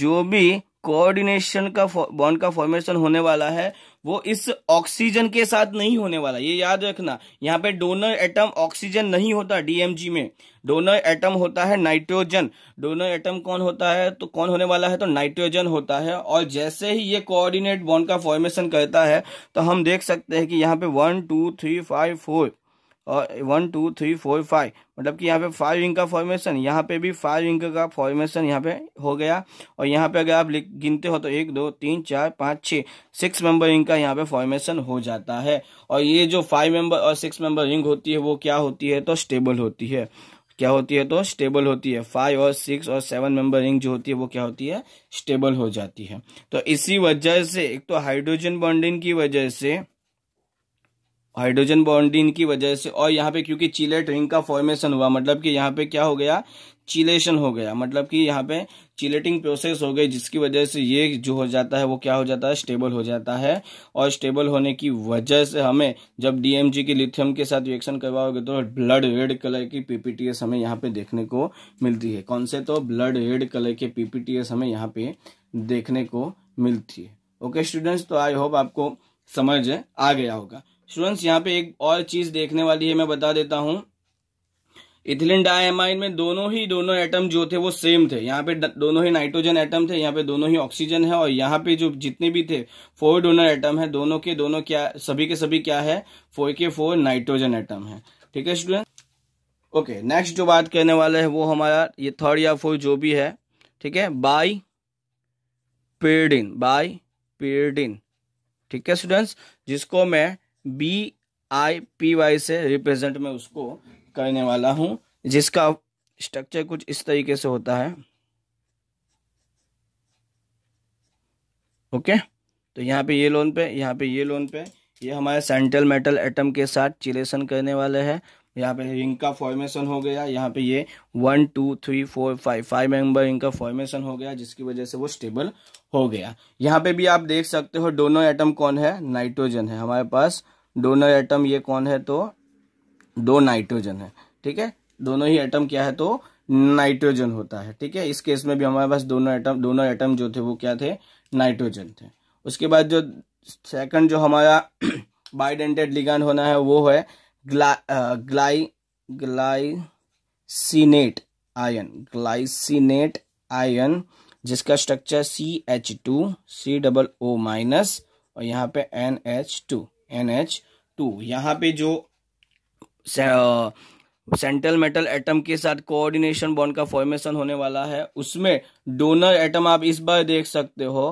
जो भी कोऑर्डिनेशन का बॉन्ड का फॉर्मेशन होने वाला है वो इस ऑक्सीजन के साथ नहीं होने वाला ये याद रखना यहाँ पे डोनर एटम ऑक्सीजन नहीं होता डीएमजी में डोनर एटम होता है नाइट्रोजन डोनर एटम कौन होता है तो कौन होने वाला है तो नाइट्रोजन होता है और जैसे ही ये कोऑर्डिनेट बॉन्ड का फॉर्मेशन करता है तो हम देख सकते हैं कि यहाँ पे one two three five four और one two three four five मतलब कि यहाँ पे फाइव रिंग का फॉर्मेशन यहाँ पे भी फाइव रिंग का फॉर्मेशन यहाँ पे हो गया और यहाँ पे अगर आप गिनते हो तो एक दो तीन चार पाँच छः सिक्स मेंबर रिंग का यहाँ पे फॉर्मेशन हो जाता है और ये जो फाइव मेंबर और सिक्स मेंबर रिंग होती है वो क्या होती है तो स्टेबल होती है क्या होती है तो स्टेबल होती है फाइव और सिक्स और सेवन मेंबर रिंग जो होती है वो क्या होती है स्टेबल हो जाती है तो इसी वजह से एक तो हाइड्रोजन बॉन्डिंग की वजह से हाइड्रोजन बॉन्डिंग की वजह से और यहाँ पे क्योंकि चिलेट रिंग का फॉर्मेशन हुआ मतलब कि यहाँ पे क्या हो गया चिलेशन हो गया मतलब कि यहाँ पे चिलेटिंग प्रोसेस हो गई जिसकी वजह से ये जो हो जाता है वो क्या हो जाता है स्टेबल हो जाता है और स्टेबल होने की वजह से हमें जब डीएमजी के लिथियम के साथ रिएक्शन करवाओगे तो ब्लड रेड कलर की पीपीटीएस हमें यहाँ पे देखने को मिलती है कौन से तो ब्लड रेड कलर के पीपीटीएस हमें यहाँ पे देखने को मिलती है ओके स्टूडेंट्स तो आई होप आपको समझ आ गया होगा स्टूडेंट्स यहाँ पे एक और चीज देखने वाली है मैं बता देता हूँ इथिलीन डाई में दोनों ही दोनों एटम जो थे वो सेम थे यहाँ पे दोनों ही नाइट्रोजन एटम थे यहाँ पे दोनों ही ऑक्सीजन है और यहाँ पे जो जितने भी थे फोर डोनर एटम है दोनों के दोनों क्या सभी के सभी क्या है फोर के फोर नाइट्रोजन एटम है ठीक है स्टूडेंट ओके नेक्स्ट जो बात करने वाला है वो हमारा ये थर्ड या फोर्थ जो भी है ठीक है बाई पेडिन बाई पेडिन ठीक है स्टूडेंट्स जिसको मैं बी आई पी वाई से रिप्रेजेंट मैं उसको करने वाला हूँ जिसका स्ट्रक्चर कुछ इस तरीके से होता है ओके तो यहाँ पे ये लोन पे यहाँ पे ये लोन पे ये हमारे सेंट्रल मेटल एटम के साथ चिलेशन करने वाले हैं यहाँ पे रिंग का फॉर्मेशन हो गया यहाँ पे ये one two three four five five member इनका फॉर्मेशन हो गया जिसकी वजह से वो स्टेबल हो गया यहाँ पे भी आप देख सकते हो दोनों एटम कौन है नाइट्रोजन है हमारे पास दोनों एटम ये कौन है तो दो नाइट्रोजन है ठीक है दोनों ही एटम क्या है तो नाइट्रोजन होता है ठीक है इस केस में भी हमारे पास दोनों एटम दोनों एटम जो थे वो क्या थे नाइट्रोजन थे उसके बाद जो सेकंड जो हमारा बाइडेंटेड लिगान होना है वो है gla gly glycinate ion glycinate ion जिसका structure C H two C double O minus और यहाँ पे N H two N H two यहाँ पे जो सेंट्रल मेटल एटम के साथ कोऑर्डिनेशन बॉन्ड का फॉर्मेशन होने वाला है उसमें डोनर एटम आप इस बार देख सकते हो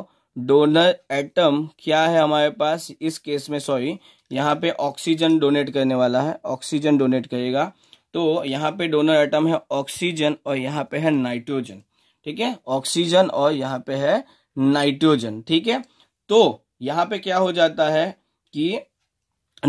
डोनर एटम क्या है हमारे पास इस केस में सॉरी यहाँ पे ऑक्सीजन डोनेट करने वाला है ऑक्सीजन डोनेट करेगा तो यहाँ पे डोनर एटम है ऑक्सीजन और यहाँ पे है नाइट्रोजन ठीक है ऑक्सीजन और यहाँ पे है नाइट्रोजन ठीक है तो यहाँ पे क्या हो जाता है कि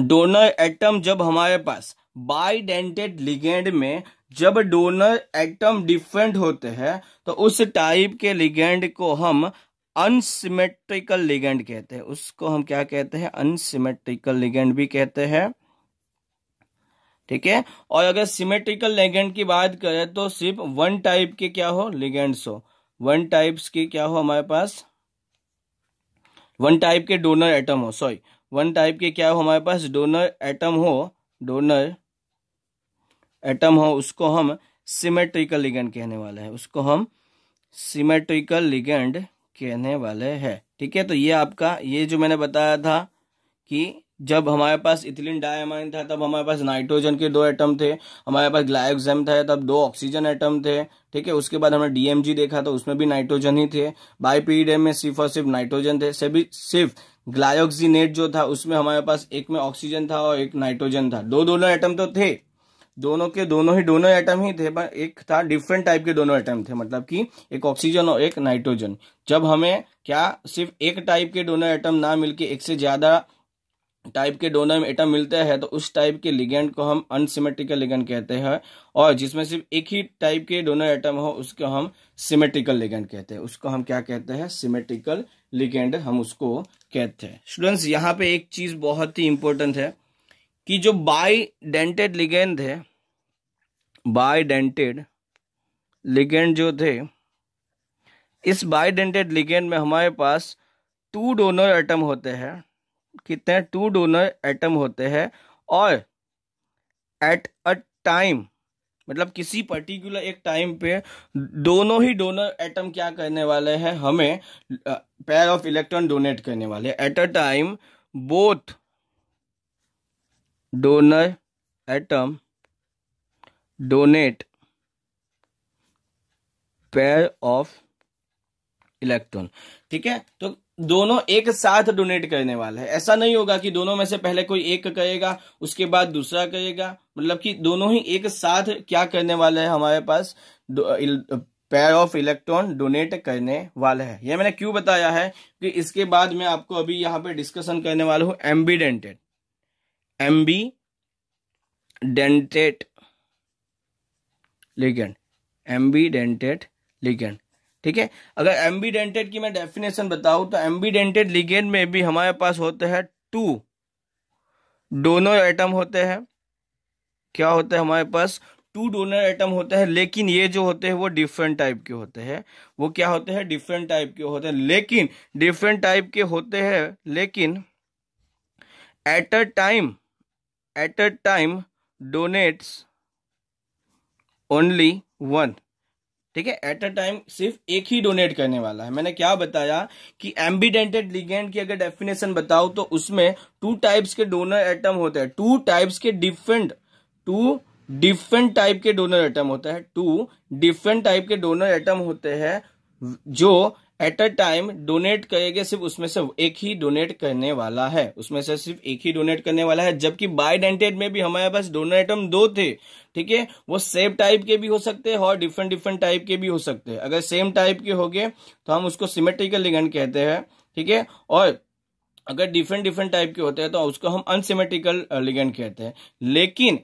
डोनर एटम जब हमारे पास बाइडेंटेड लिगेंड में जब डोनर एटम डिफरेंट होते हैं तो उस टाइप के लिगेंड को हम अनसिमेट्रिकल लिगेंड कहते हैं उसको हम क्या कहते हैं अनसिमेट्रिकल लिगेंड भी कहते हैं ठीक है और अगर सिमेट्रिकल लेगेंड की बात करें तो सिर्फ वन टाइप के क्या हो लिगेंड्स हो वन टाइप्स के क्या हो हमारे पास वन टाइप के डोनर एटम हो सॉरी वन टाइप के क्या हो हमारे पास डोनर एटम हो डोनर एटम हो उसको हम सिमेट्रिकल लिगेंड कहने वाले हैं उसको हम सिमेट्रिकल लिगेंड कहने वाले हैं ठीक है तो ये आपका ये जो मैंने बताया था कि जब हमारे पास इथिलीन डायमाइन था तब हमारे पास नाइट्रोजन के दो एटम थे हमारे पास ग्लायोक्सेम था तब दो ऑक्सीजन एटम थे ठीक है उसके बाद हमने डीएमजी देखा तो उसमें भी नाइट्रोजन ही थे बाईपीडीएम में सिर्फ और सिर्फ नाइट्रोजन थे सभी सिर्फ ग्लायोक्सीनेट जो था उसमें हमारे पास एक में ऑक्सीजन था और एक नाइट्रोजन था दो दोनों एटम तो थे दोनों के दोनों ही दोनों एटम ही थे पर एक था डिफरेंट टाइप के दोनों एटम थे मतलब कि एक ऑक्सीजन और एक नाइट्रोजन जब हमें क्या सिर्फ एक टाइप के दोनों एटम ना मिलके एक से ज़्यादा टाइप के डोनर एटम मिलते हैं तो उस टाइप के लिगेंड को हम अनसिमेट्रिकल लिगेंड कहते हैं और जिसमें सिर्फ एक ही टाइप के डोनर एटम हो उसको हम सिमेट्रिकल लिगेंड कहते हैं उसको हम क्या कहते हैं सिमेट्रिकल लिगेंड हम उसको कहते हैं स्टूडेंट्स यहाँ पे एक चीज बहुत ही इंपॉर्टेंट है कि जो बाई डेंटेड लिगेंड है बाई डेंटेड लिगेंड जो थे इस बाई डेंटेड लिगेंड में हमारे पास टू डोनर एटम होते हैं कितने टू डोनर एटम होते हैं और एट अ टाइम मतलब किसी पर्टिकुलर एक टाइम पे दोनों ही डोनर एटम क्या करने वाले हैं हमें पेयर ऑफ इलेक्ट्रॉन डोनेट करने वाले at a time both donor atom donate pair of electron ठीक है तो दोनों एक साथ डोनेट करने वाले है ऐसा नहीं होगा कि दोनों में से पहले कोई एक कहेगा उसके बाद दूसरा कहेगा मतलब कि दोनों ही एक साथ क्या करने वाले है हमारे पास पेयर ऑफ इलेक्ट्रॉन डोनेट करने वाले है यह मैंने क्यों बताया है कि इसके बाद मैं आपको अभी यहां पे डिस्कशन करने वाला हूं ambidentate ambidentate ligand ambidentate ligand ठीक है अगर एम्बीडेंटेड की मैं डेफिनेशन बताऊं तो एम्बीडेंटेड लिगेन में भी हमारे पास होते हैं टू डोनर एटम होते हैं क्या होता है हमारे पास टू डोनर एटम होते हैं लेकिन ये जो होते हैं वो डिफरेंट टाइप के होते हैं वो क्या होते हैं डिफरेंट टाइप के होते हैं लेकिन डिफरेंट टाइप के होते हैं लेकिन at a time at a time donates only one ठीक है एट अ टाइम सिर्फ एक ही डोनेट करने वाला है मैंने क्या बताया कि एम्बीडेंटेड लिगेंड की अगर डेफिनेशन बताओ तो उसमें टू टाइप्स के डोनर एटम होते हैं टू टाइप्स के डिफरेंट टू डिफरेंट टाइप के डोनर एटम होता है टू डिफरेंट टाइप के डोनर एटम होते हैं जो एट अ टाइम डोनेट करेगा सिर्फ उसमें से एक ही डोनेट करने वाला है उसमें से सिर्फ एक ही डोनेट करने वाला है जबकि बाय डेंटेड में भी हमारे पास डोनेटम आइटम दो थे ठीक है वो सेम टाइप के भी हो सकते हैं और डिफरेंट डिफरेंट टाइप के भी हो सकते हैं अगर सेम टाइप के हो गए तो हम उसको सिमेट्रिकल लिगेंड कहते हैं ठीक है और अगर डिफरेंट डिफरेंट टाइप के होते हैं तो उसको हम अनसिमेट्रिकल लिगेंड कहते हैं लेकिन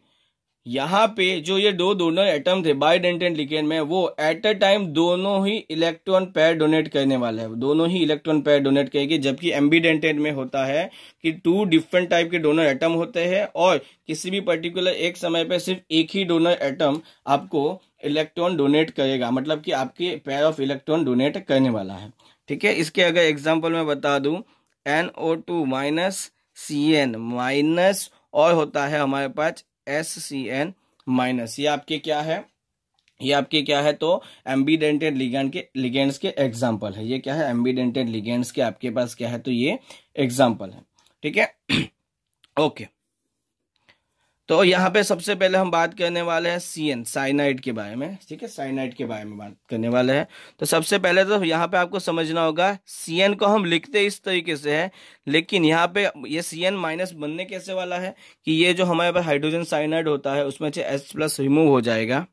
यहाँ पे जो ये दो डोनर एटम थे बायोडेंटेंट लिकेन में वो एट अ टाइम दोनों ही इलेक्ट्रॉन पैर डोनेट करने वाला है दोनों ही इलेक्ट्रॉन पैर डोनेट करेगी जबकि एम्बीडेंटेंट में होता है कि टू डिफरेंट टाइप के डोनर एटम होते हैं और किसी भी पर्टिकुलर एक समय पर सिर्फ एक ही डोनर एटम आपको इलेक्ट्रॉन डोनेट करेगा मतलब कि आपके पैर ऑफ इलेक्ट्रॉन डोनेट करने वाला है ठीक है इसके अगर एग्जाम्पल मैं बता दूँ N O two minus C N minus और होता है हमारे पास एस सी एन माइनस ये आपके क्या है ये आपके क्या है तो एम्बीडेंटेड लिगेंड के लिगेंड्स के एग्जाम्पल है ये क्या है एम्बीडेंटेड लिगेंड्स के आपके पास क्या है तो ये एग्जाम्पल है ठीक है ओके तो यहाँ पे सबसे पहले हम बात करने वाले हैं सी एन साइनाइड के बारे में ठीक है साइनाइड के बारे में बात करने वाले हैं तो सबसे पहले तो यहाँ पे आपको समझना होगा सी एन को हम लिखते इस तरीके से है लेकिन यहाँ पे ये सी एन माइनस बनने कैसे वाला है कि ये जो हमारे पास हाइड्रोजन साइनाइड होता है उसमें से एस प्लस रिमूव हो जाएगा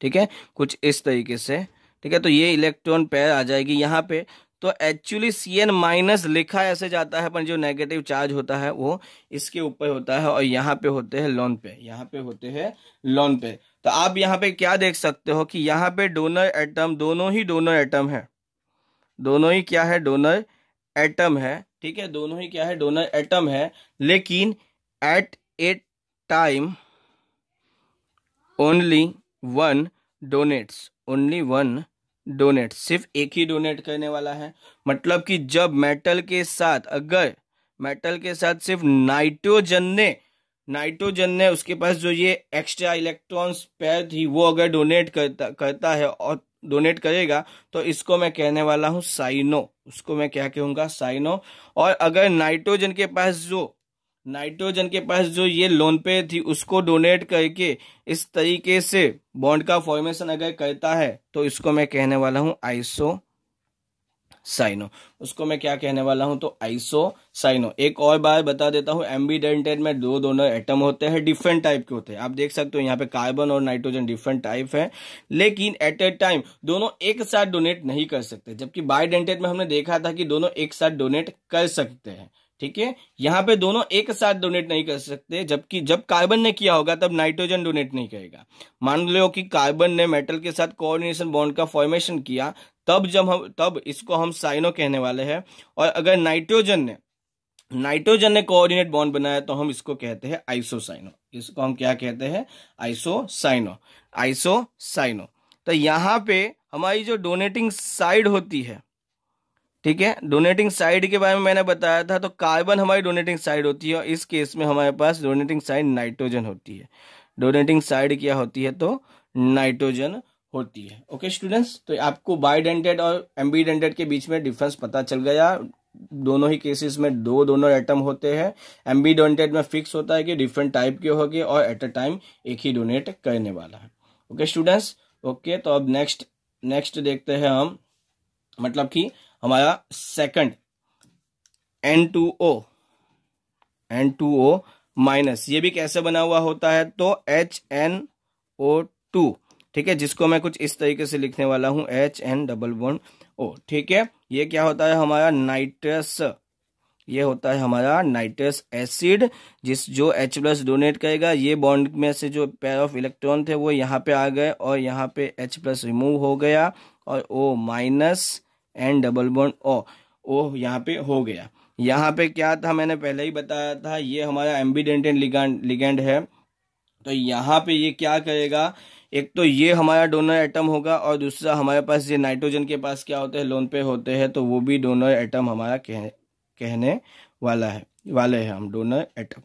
ठीक है कुछ इस तरीके से ठीक है तो ये इलेक्ट्रॉन पैर आ जाएगी यहाँ पे तो एक्चुअली सी एन माइनस लिखा ऐसे जाता है पर जो नेगेटिव चार्ज होता है वो इसके ऊपर होता है और यहाँ पे होते हैं लोन पे यहाँ पे होते हैं लोन पे तो आप यहाँ पे क्या देख सकते हो कि यहाँ पे डोनर एटम दोनों ही डोनर एटम है दोनों ही क्या है डोनर एटम है ठीक है दोनों ही क्या है डोनर एटम है लेकिन at a time only one donates only one donate सिर्फ एक ही डोनेट करने वाला है मतलब कि जब मेटल के साथ अगर मेटल के साथ सिर्फ नाइट्रोजन ने नाइट्रोजन ने उसके पास जो ये एक्स्ट्रा इलेक्ट्रॉन्स पैर थी वो अगर डोनेट करता करता है और डोनेट करेगा तो इसको मैं कहने वाला हूँ साइनो उसको मैं क्या कहूँगा साइनो और अगर नाइट्रोजन के पास जो नाइट्रोजन के पास जो ये लोन पे थी उसको डोनेट करके इस तरीके से बॉन्ड का फॉर्मेशन अगर करता है तो इसको मैं कहने वाला हूं आइसो साइनो उसको मैं क्या कहने वाला हूं तो आइसो साइनो एक और बार बता देता हूं एम्बीडेंटेड में दो दोनों एटम होते हैं डिफरेंट टाइप के होते हैं आप देख सकते हो यहाँ पे कार्बन और नाइट्रोजन डिफरेंट टाइप है लेकिन एट ए टाइम दोनों एक साथ डोनेट नहीं कर सकते जबकि बायोडेंटेड में हमने देखा था कि दोनों एक साथ डोनेट कर सकते हैं ठीक है यहाँ पे दोनों एक साथ डोनेट नहीं कर सकते जबकि जब कार्बन ने किया होगा तब नाइट्रोजन डोनेट नहीं करेगा मान लो कि कार्बन ने मेटल के साथ कोऑर्डिनेशन बॉन्ड का फॉर्मेशन किया तब जब हम तब इसको हम साइनो कहने वाले हैं और अगर नाइट्रोजन ने नाइट्रोजन ने कोऑर्डिनेट बॉन्ड बनाया तो हम इसको कहते हैं आइसोसाइनो इसको हम क्या कहते हैं आइसोसाइनो आइसोसाइनो तो यहां पे हमारी जो डोनेटिंग साइड होती है ठीक है डोनेटिंग साइड के बारे में मैंने बताया था तो कार्बन हमारी डोनेटिंग साइड होती है और इस केस में हमारे पास डोनेटिंग साइड नाइट्रोजन होती है डोनेटिंग साइड क्या होती है तो नाइट्रोजन होती है ओके स्टूडेंट्स तो आपको बाइडेंटेड और एम्बीडेंटेड के बीच में डिफरेंस पता चल गया दोनों ही केसेस में दो दोनों एटम होते हैं एम्बीडोनेटेड में फिक्स होता है कि डिफरेंट टाइप के होगी और एट अ टाइम एक ही डोनेट करने वाला है ओके स्टूडेंट्स ओके तो अब नेक्स्ट नेक्स्ट देखते हैं हम मतलब कि हमारा second N two O N two O minus ये भी कैसे बना हुआ होता है तो एच एन ओ टू ठीक है जिसको मैं कुछ इस तरीके से लिखने वाला हूं H N double one O ठीक है ये क्या होता है हमारा नाइट्रस ये होता है हमारा नाइट्रस एसिड जिस जो एच प्लस डोनेट करेगा ये बॉन्ड में से जो पेयर ऑफ इलेक्ट्रॉन थे वो यहाँ पे आ गए और यहाँ पे एच प्लस रिमूव हो गया और O minus and double bond O O यहाँ पे हो गया यहाँ पे क्या था मैंने पहले ही बताया था ये हमारा एम्बीडेंटेड लिगेंड लिगेंड है तो यहाँ पे ये क्या करेगा एक तो ये हमारा डोनर एटम होगा और दूसरा हमारे पास ये नाइट्रोजन के पास क्या होते हैं लोन पे होते हैं तो वो भी डोनर एटम हमारा कह, कहने वाला है वाले हैं हम डोनर एटम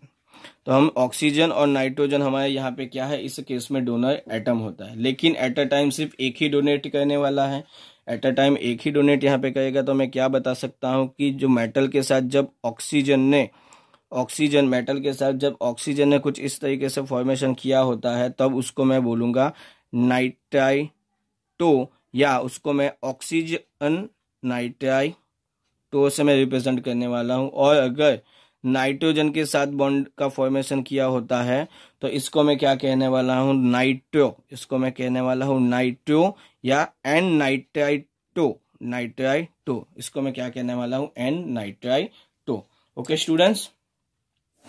तो हम ऑक्सीजन और नाइट्रोजन हमारे यहाँ पे क्या है इस केस में डोनर एटम होता है लेकिन एट अ टाइम सिर्फ एक ही डोनेट करने वाला है एट अ टाइम एक ही डोनेट यहाँ पे कहेगा तो मैं क्या बता सकता हूँ कि जो मेटल के साथ जब ऑक्सीजन ने ऑक्सीजन मेटल के साथ जब ऑक्सीजन ने कुछ इस तरीके से फॉर्मेशन किया होता है तब उसको मैं बोलूँगा नाइट्राइटो या उसको मैं ऑक्सीजन नाइट्राइटो से मैं रिप्रेजेंट करने वाला हूँ और अगर नाइट्रोजन के साथ बॉन्ड का फॉर्मेशन किया होता है तो इसको मैं क्या कहने वाला हूँ नाइट्रो इसको मैं कहने वाला हूँ नाइट्रो या एन नाइट्राइटो नाइट्राइटो इसको मैं क्या कहने वाला हूँ N nitrito okay students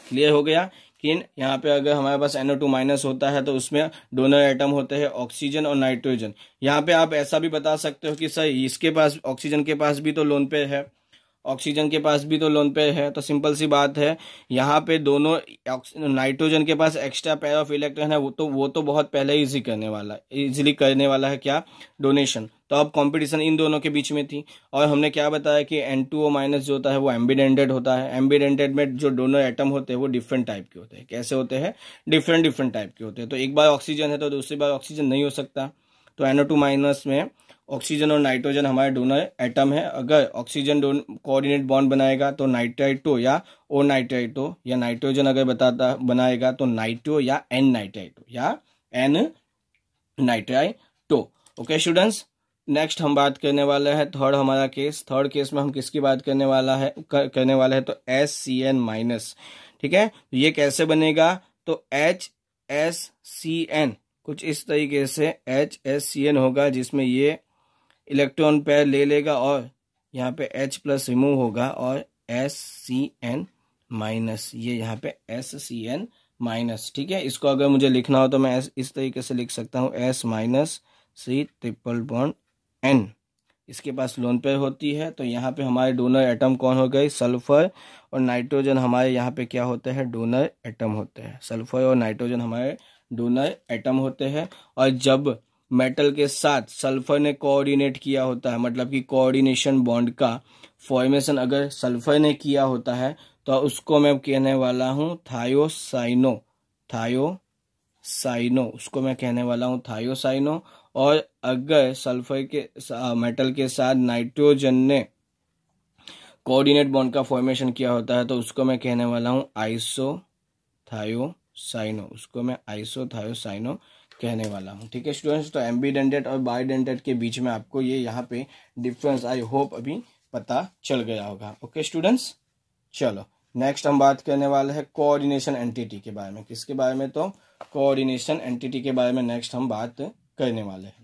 clear हो गया कि यहाँ पे अगर हमारे पास एनओ टू माइनस होता है तो उसमें दोनों आइटम होते हैं ऑक्सीजन और नाइट्रोजन यहाँ पे आप ऐसा भी बता सकते हो कि सर इसके पास ऑक्सीजन के पास भी तो लोन पे है ऑक्सीजन के पास भी तो लोन पेयर है तो सिंपल सी बात है यहाँ पे दोनों नाइट्रोजन के पास एक्स्ट्रा पेयर ऑफ इलेक्ट्रॉन है वो तो वो तो बहुत पहले इजी करने वाला इजीली करने वाला है क्या डोनेशन तो अब कंपटीशन इन दोनों के बीच में थी और हमने क्या बताया कि एन टू ओ माइनस जो होता है वो एम्बिडेंटेड होता है एम्बिडेंटेड में जो दोनों एटम होते हैं वो डिफरेंट टाइप के होते हैं कैसे होते हैं डिफरेंट डिफरेंट टाइप के होते हैं तो एक बार ऑक्सीजन है तो दूसरी बार ऑक्सीजन नहीं हो सकता तो एनओ टू माइनस में ऑक्सीजन और नाइट्रोजन हमारे दोनों एटम है अगर ऑक्सीजन कोऑर्डिनेट बॉन्ड बनाएगा तो नाइट्राइटो या ओ नाइट्राइटो या नाइट्रोजन अगर बताता बनाएगा तो नाइट्रो या एन नाइट्राइटो या N nitrito okay students next हम बात करने वाले हैं थर्ड हमारा केस थर्ड केस में हम किसकी बात करने वाला है कर, करने वाले हैं तो एस सी एन माइनस ठीक है तो ये कैसे बनेगा तो एच एस सी एन कुछ इस तरीके से एच एस सी एन होगा जिसमें ये इलेक्ट्रॉन पैर ले लेगा और यहाँ पे H प्लस रिमूव होगा और एस सी एन माइनस ये यहाँ पे एस सी एन माइनस ठीक है इसको अगर मुझे लिखना हो तो मैं इस तरीके से लिख सकता हूँ S minus C triple bond N इसके पास लोन पेयर होती है तो यहाँ पे हमारे डोनर एटम कौन हो गए सल्फर और नाइट्रोजन हमारे यहाँ पे क्या होते हैं डोनर एटम होते हैं सल्फर और नाइट्रोजन हमारे डोनर एटम होते हैं और जब मेटल के साथ सल्फर ने कोऑर्डिनेट किया होता है मतलब कि कोऑर्डिनेशन बॉन्ड का फॉर्मेशन अगर सल्फर ने किया होता है तो उसको मैं कहने वाला हूँ थायोसाइनो थायोसाइनो उसको मैं कहने वाला हूँ थायोसाइनो और अगर सल्फर के मेटल के साथ नाइट्रोजन ने कोऑर्डिनेट बॉन्ड का फॉर्मेशन किया होता है तो उसको मैं कहने वाला हूँ आइसो थायोसाइनो उसको मैं आइसो थायोसाइनो कहने वाला हूँ ठीक है स्टूडेंट्स तो एम बी और बाई के बीच में आपको ये यहाँ पे डिफरेंस आई होप अभी पता चल गया होगा ओके स्टूडेंट्स चलो नेक्स्ट हम बात करने वाले हैं कोऑर्डिनेशन एंटिटी के बारे में किसके बारे में तो कोऑर्डिनेशन एंटिटी के बारे में नेक्स्ट हम बात करने वाले हैं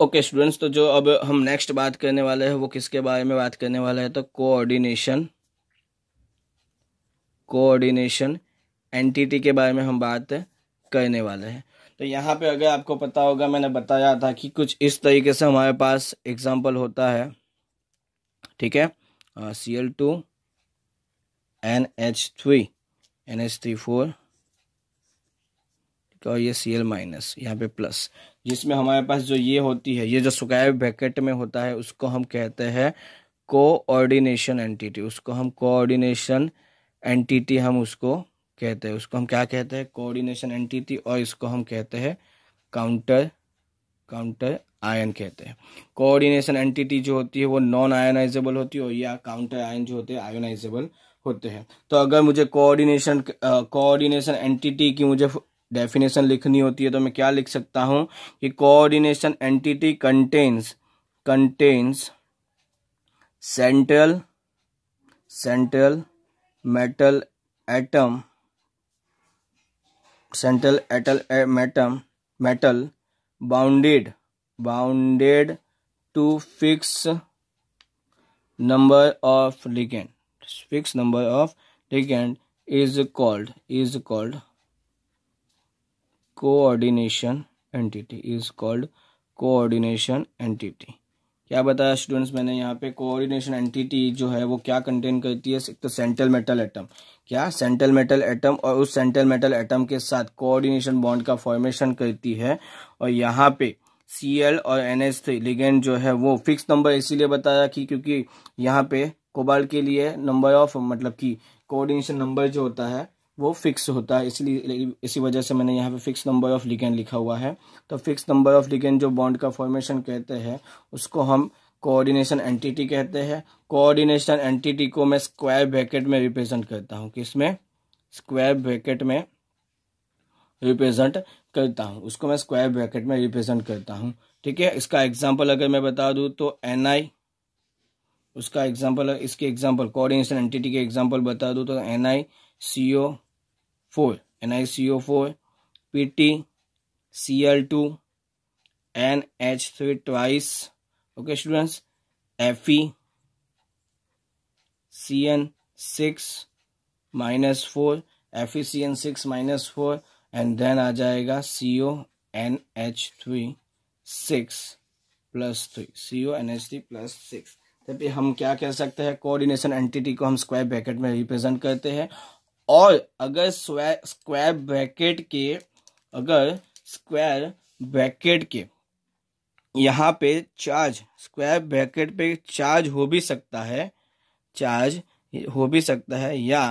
ओके स्टूडेंट्स तो जो अब हम नेक्स्ट बात करने वाले हैं वो किसके बारे में बात करने वाले हैं तो कोऑर्डिनेशन कोऑर्डिनेशन एंटिटी के बारे में हम बात करने वाले हैं तो यहाँ पे अगर आपको पता होगा मैंने बताया था कि कुछ इस तरीके से हमारे पास एग्जाम्पल होता है ठीक है C L two N H three N H three four और ये सी एल माइनस यहाँ पे प्लस जिसमें हमारे पास जो ये होती है ये जो सुखाए ब्रैकेट में होता है उसको हम कहते हैं कोऑर्डिनेशन एंटिटी उसको हम कोऑर्डिनेशन एंटिटी हम उसको कहते हैं उसको हम क्या कहते हैं कोऑर्डिनेशन एंटिटी और इसको हम कहते हैं काउंटर काउंटर आयन कहते हैं कोऑर्डिनेशन एंटिटी जो होती है वो नॉन आयोनाइजेबल होती है और या काउंटर आयन जो होते हैं आयोनाइजेबल होते हैं तो अगर मुझे कोऑर्डिनेशन कोऑर्डिनेशन एंटिटी की मुझे डेफिनेशन लिखनी होती है तो मैं क्या लिख सकता हूँ कि coordination entity contains contains central central metal atom central atal eh, atom metal bounded bounded to fix number of ligand fixed number of ligand is called is called coordination entity is called coordination entity क्या बताया students मैंने यहाँ पे coordination entity जो है वो क्या contain करती है एक तो सेंट्रल मेटल एटम क्या सेंट्रल मेटल एटम और उस सेंट्रल मेटल एटम के साथ कोऑर्डिनेशन बॉन्ड का फॉर्मेशन करती है और यहाँ पे सी एल और एन एस थ्री लिगेंड जो है वो फिक्स नंबर इसीलिए बताया कि क्योंकि यहाँ पे कोबाल्ट के लिए नंबर ऑफ मतलब कि कोऑर्डिनेशन नंबर जो होता है वो फिक्स होता है इसलिए इसी वजह से मैंने यहाँ पे फिक्स नंबर ऑफ लिगेंड लिखा हुआ है तो फिक्स नंबर ऑफ लिगेंड जो बॉन्ड का फॉर्मेशन कहते हैं उसको हम कोऑर्डिनेशन एंटिटी कहते हैं कोऑर्डिनेशन एंटिटी को मैं स्क्वायर ब्रैकेट में रिप्रेजेंट करता हूँ किसमें स्क्वायर ब्रैकेट में रिप्रेजेंट करता हूँ उसको मैं स्क्वायर ब्रैकेट में रिप्रेजेंट करता हूँ ठीक है इसका एग्जाम्पल अगर मैं बता दूँ तो एन आई उसका एग्जाम्पल इसके एग्जाम्पल कोऑर्डिनेशन एंटिटी के एग्जाम्पल बता दूँ तो N I C O four N I C O four P T C L two N H three twice okay students F E C N six minus four F E C N six minus four and then आ जाएगा C O N H three six plus three C O N H three plus six तभी हम क्या कह सकते हैं coordination entity को हम स्क्वायर ब्रैकेट में रिप्रेजेंट करते हैं और अगर स्क्वायर ब्रैकेट के अगर स्क्वायर ब्रैकेट के यहाँ पे चार्ज स्क्वायर ब्रैकेट पे चार्ज हो भी सकता है चार्ज हो भी सकता है या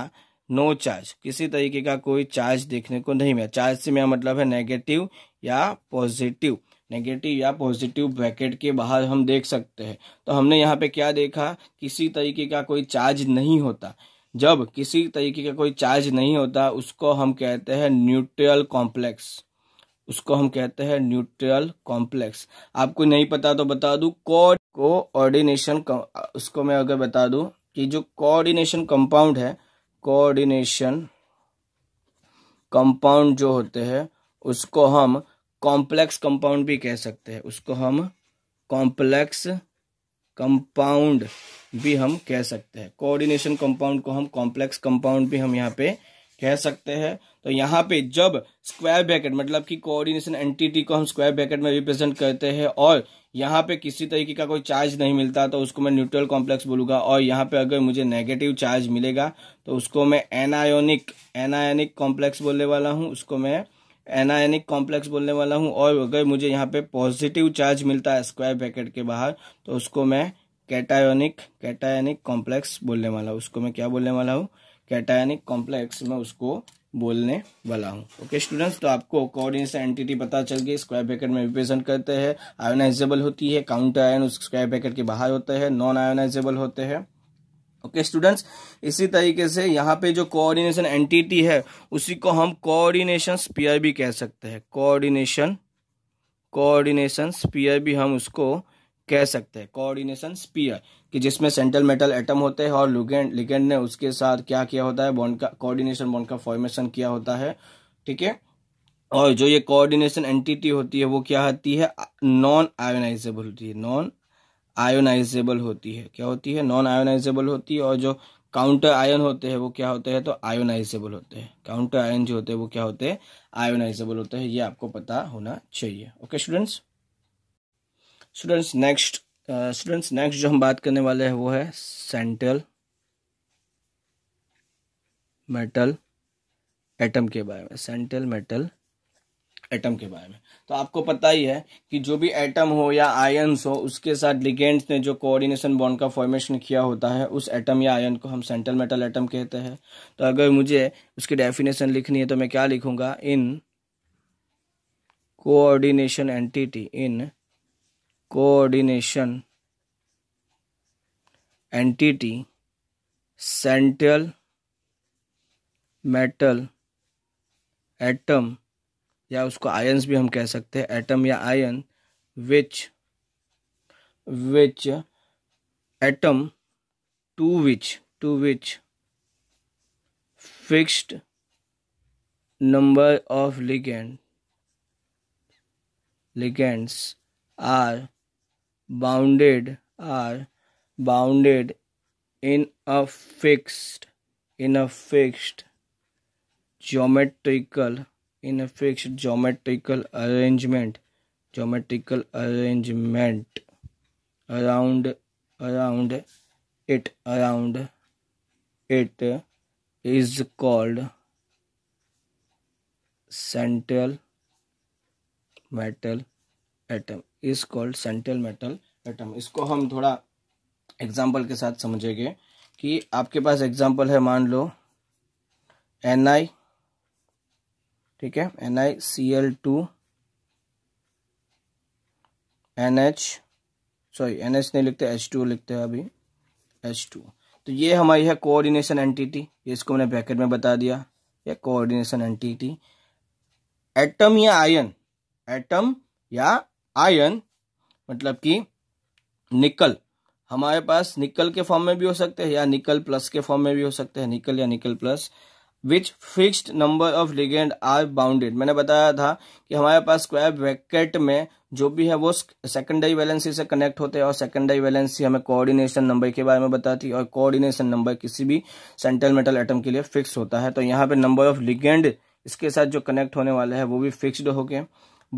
नो चार्ज किसी तरीके का कोई चार्ज देखने को नहीं मिला चार्ज से मेरा मतलब है नेगेटिव या पॉजिटिव नेगेटिव या पॉजिटिव ब्रैकेट के बाहर हम देख सकते हैं तो हमने यहाँ पे क्या देखा किसी तरीके का कोई चार्ज नहीं होता जब किसी तरीके का कोई चार्ज नहीं होता उसको हम कहते हैं न्यूट्रल कॉम्प्लेक्स उसको हम कहते हैं न्यूट्रल कॉम्प्लेक्स आपको नहीं पता तो बता दू कोड कोऑर्डिनेशन उसको मैं अगर बता दू कि जो कोऑर्डिनेशन कंपाउंड है कोऑर्डिनेशन कंपाउंड जो होते हैं उसको हम कॉम्प्लेक्स कंपाउंड भी कह सकते हैं उसको हम कॉम्प्लेक्स कंपाउंड भी हम कह सकते हैं कोऑर्डिनेशन कंपाउंड को हम कॉम्प्लेक्स कंपाउंड भी हम यहाँ पे कह सकते हैं तो यहाँ पे जब स्क्वायर ब्रैकेट मतलब कि कोऑर्डिनेशन एंटिटी को हम स्क्वायर ब्रैकेट में रिप्रेजेंट करते हैं और यहाँ पे किसी तरीके का कोई चार्ज नहीं मिलता तो उसको मैं न्यूट्रल कॉम्प्लेक्स बोलूंगा और यहाँ पे अगर मुझे नेगेटिव चार्ज मिलेगा तो उसको मैं एनायोनिक एनायोनिक कॉम्प्लेक्स बोलने वाला हूँ उसको मैं एनायनिक कॉम्प्लेक्स बोलने वाला हूँ और अगर मुझे यहाँ पे पॉजिटिव चार्ज मिलता है स्क्वायर ब्रैकेट के बाहर तो उसको मैं कैटायोनिक कैटायनिक कॉम्प्लेक्स बोलने वाला हूँ उसको मैं क्या बोलने वाला हूँ कैटायनिक कॉम्प्लेक्स मैं उसको बोलने वाला हूँ ओके स्टूडेंट्स तो आपको कोऑर्डिनेट्स एंटिटी पता चल गई स्क्वायर ब्रैकेट में रिप्रेजेंट करते हैं आयोनाइजेबल होती है काउंटर आयन उस स्क्वायर ब्रैकेट के बाहर होते हैं नॉन आयोनाइजेबल होते हैं ओके okay, स्टूडेंट्स इसी तरीके से यहाँ पे जो कोऑर्डिनेशन एंटिटी है उसी को हम कोऑर्डिनेशन स्पीयर भी कह सकते हैं कोऑर्डिनेशन कोऑर्डिनेशन स्पीयर भी हम उसको कह सकते हैं कोऑर्डिनेशन स्पीयर कि जिसमें सेंट्रल मेटल एटम होते हैं और लुगेंड लिगेंड ने उसके साथ क्या किया होता है बॉन्ड का कोऑर्डिनेशन बॉन्ड का फॉर्मेशन किया होता है ठीक है और जो ये कोऑर्डिनेशन एंटिटी होती है वो क्या होती है नॉन आयोनाइजेबल होती है नॉन आयोनाइजेबल होती है क्या होती है नॉन आयोनाइजेबल होती है और जो काउंटर आयन होते हैं वो क्या होते हैं तो आयोनाइजेबल होते हैं काउंटर आयन जो होते हैं वो क्या होते हैं आयोनाइजेबल होते हैं ये आपको पता होना चाहिए okay students students next students next जो हम बात करने वाले हैं वो है सेंट्रल मेटल एटम के बारे में सेंट्रल मेटल एटम के बारे में तो आपको पता ही है कि जो भी एटम हो या आयन्स हो उसके साथ लिगेंड्स ने जो कोऑर्डिनेशन बॉन्ड का फॉर्मेशन किया होता है उस एटम या आयन को हम सेंट्रल मेटल एटम कहते हैं तो अगर मुझे उसकी डेफिनेशन लिखनी है तो मैं क्या लिखूंगा in coordination entity in coordination entity central metal atom या उसको आयंस भी हम कह सकते हैं एटम या ion which which atom to which to which fixed number of ligand ligands are bounded are bounded in a fixed in a fixed geometrical in fix geometrical arrangement geometrical arrangement around around it around it is called central metal atom is called central metal atom इसको हम थोड़ा example के साथ समझेंगे कि आपके पास example है मान लो एन आई ठीक है N I C L two N H sorry N H नहीं लिखते एच टू लिखते हैं अभी एच टू तो ये हमारी है कोऑर्डिनेशन एंटिटी ये इसको मैंने ब्रैकेट में बता दिया ये कोऑर्डिनेशन एंटिटी एटम या आयन एटम या आयन मतलब कि निकल हमारे पास निकल के फॉर्म में भी हो सकते हैं या निकल प्लस के फॉर्म में भी हो सकते हैं निकल या nickel plus which fixed number of ligand are bounded मैंने बताया था कि हमारे पास स्क्वायर ब्रैकेट में जो भी है वो सेकेंडरी वैलेंसी से कनेक्ट होते हैं और सेकेंडरी वैलेंसी हमें कोऑर्डिनेशन नंबर के बारे में बताती है और कोऑर्डिनेशन नंबर किसी भी सेंट्रल मेटल एटम के लिए फिक्स होता है तो यहाँ पे नंबर ऑफ लिगेंड इसके साथ जो कनेक्ट होने वाला है वो भी फिक्सड हो गए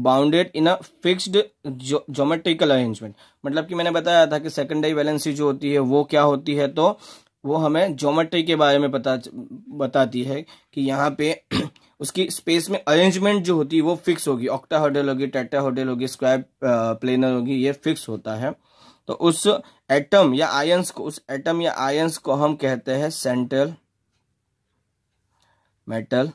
bounded in a fixed geometrical arrangement मतलब कि मैंने बताया था कि सेकेंडरी वैलेंसी जो होती है वो क्या होती है तो वो हमें जोमेट्री के बारे में पता बताती है कि यहाँ पे उसकी स्पेस में अरेंजमेंट जो होती है वो फिक्स होगी ऑक्टा हॉडल होगी टेटा हॉडल होगी स्क्वायर प्लेनर होगी ये फिक्स होता है तो उस एटम या आयंस को उस एटम या आयंस को हम कहते हैं सेंट्रल मेटल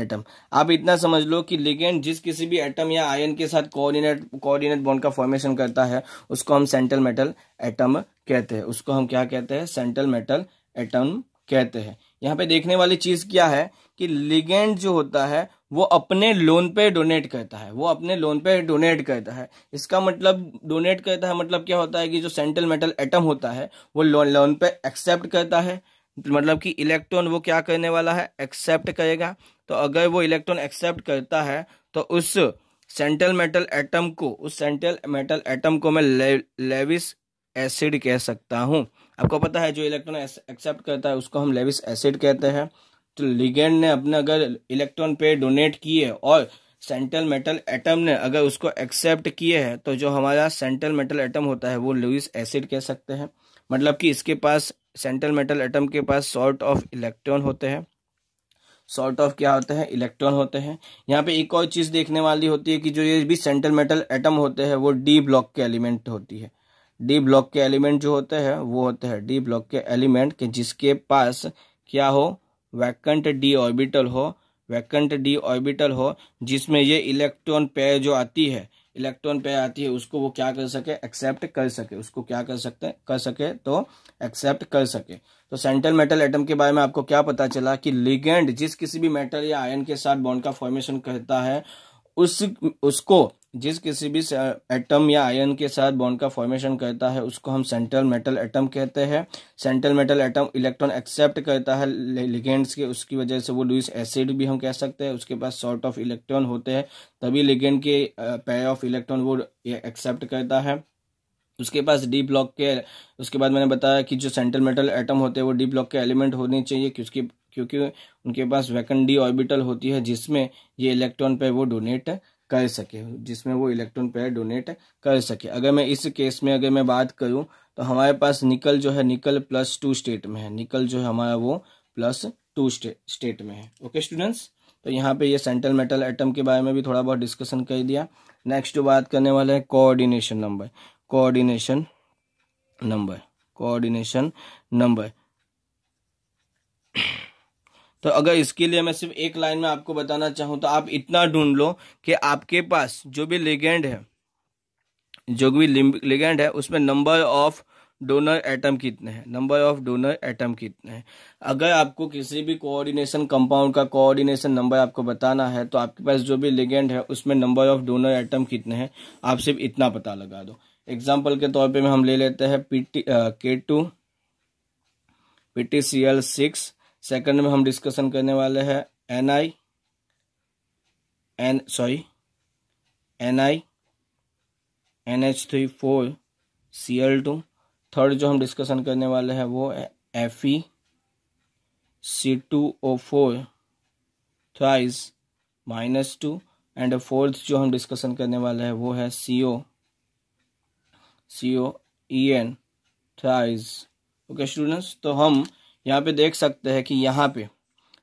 एटम आप इतना समझ लो कि लिगेंड जिस किसी भी एटम या आयन के साथ कोऑर्डिनेट कोऑर्डिनेट बॉन्ड का फॉर्मेशन करता है उसको हम सेंट्रल मेटल एटम कहते हैं उसको हम क्या कहते हैं सेंट्रल मेटल एटम कहते हैं यहाँ पे देखने वाली चीज क्या है कि लिगेंड जो होता है वो अपने लोन पे डोनेट करता है वो अपने लोन पे डोनेट करता है इसका मतलब डोनेट करता है मतलब क्या होता है कि जो सेंट्रल मेटल एटम होता है वो लोन लोन पे एक्सेप्ट करता है मतलब कि इलेक्ट्रॉन वो क्या करने वाला है एक्सेप्ट करेगा तो अगर वो इलेक्ट्रॉन एक्सेप्ट करता है तो उस सेंट्रल मेटल एटम को उस सेंट्रल मेटल एटम को मैं ले, लेविस एसिड कह सकता हूँ आपको पता है जो इलेक्ट्रॉन एक्सेप्ट करता है उसको हम लेविस एसिड कहते हैं तो लिगेंड ने अपने अगर इलेक्ट्रॉन पे डोनेट किए और सेंट्रल मेटल एटम ने अगर उसको एक्सेप्ट किए हैं तो जो हमारा सेंट्रल मेटल एटम होता है वो लुइस एसिड कह सकते हैं मतलब कि इसके पास सेंट्रल मेटल एटम के पास सॉर्ट ऑफ इलेक्ट्रॉन होते हैं सॉर्ट ऑफ क्या होते हैं इलेक्ट्रॉन होते हैं यहाँ पे एक और चीज़ देखने वाली होती है कि जो ये भी सेंट्रल मेटल एटम होते हैं वो डी ब्लॉक के एलिमेंट होती है डी ब्लॉक के एलिमेंट जो होते हैं वो होते हैं डी ब्लॉक के एलिमेंट के जिसके पास क्या हो वैकंट डी ऑर्बिटल हो वैकंट डी ऑर्बिटल हो जिसमें ये इलेक्ट्रॉन पेयर जो आती है इलेक्ट्रॉन पे आती है उसको वो क्या कर सके एक्सेप्ट कर सके उसको क्या कर सकते कर सके तो एक्सेप्ट कर सके तो सेंट्रल मेटल एटम के बारे में आपको क्या पता चला कि लिगेंड जिस किसी भी मेटल या आयन के साथ बॉन्ड का फॉर्मेशन करता है उस उसको जिस किसी भी एटम या आयन के साथ बॉन्ड का फॉर्मेशन करता है उसको हम सेंट्रल मेटल एटम कहते हैं central metal atom electron accept करता है लिगेंड्स के उसकी वजह से वो लुइस एसिड भी हम कह सकते हैं उसके पास सॉर्ट ऑफ इलेक्ट्रॉन होते हैं तभी लिगेंड के पेयर ऑफ इलेक्ट्रॉन वो एक्सेप्ट करता है उसके पास डी ब्लॉक के उसके बाद मैंने बताया कि जो सेंट्रल मेटल एटम होते हैं वो डी ब्लॉक के एलिमेंट होने चाहिए क्योंकि क्योंकि उनके पास वैकन डी ऑर्बिटल होती है जिसमें ये इलेक्ट्रॉन पे वो डोनेट कर सके जिसमें वो इलेक्ट्रॉन पेयर डोनेट कर सके अगर मैं इस केस में अगर मैं बात करूं तो हमारे पास निकल जो है निकल प्लस टू स्टेट में है निकल जो है हमारा वो प्लस टू स्टेट में है ओके स्टूडेंट्स तो यहाँ पे ये सेंट्रल मेटल एटम के बारे में भी थोड़ा बहुत डिस्कशन कर दिया नेक्स्ट बात करने वाला है coordination number coordination number coordination number तो अगर इसके लिए मैं सिर्फ एक लाइन में आपको बताना चाहूँ तो आप इतना ढूंढ लो कि आपके पास जो भी लेगेंड है जो भी लेगेंड है उसमें नंबर ऑफ डोनर एटम कितने हैं नंबर ऑफ डोनर एटम कितने हैं अगर आपको किसी भी कोऑर्डिनेशन कंपाउंड का कोऑर्डिनेशन नंबर आपको बताना है तो आपके पास जो भी लेगेंड है उसमें नंबर ऑफ डोनर एटम कितने हैं आप सिर्फ इतना पता लगा दो एग्जाम्पल के तौर पे हम ले लेते हैं P T K two P T C L six second में हम डिस्कशन करने वाले हैं N I N sorry N I N H three four C L two third जो हम डिस्कशन करने वाले हैं वो F E C two O four thrice minus two and fourth जो हम डिस्कशन करने वाले हैं वो है C O C O E N thrice okay students तो हम यहाँ पे देख सकते हैं कि यहाँ पे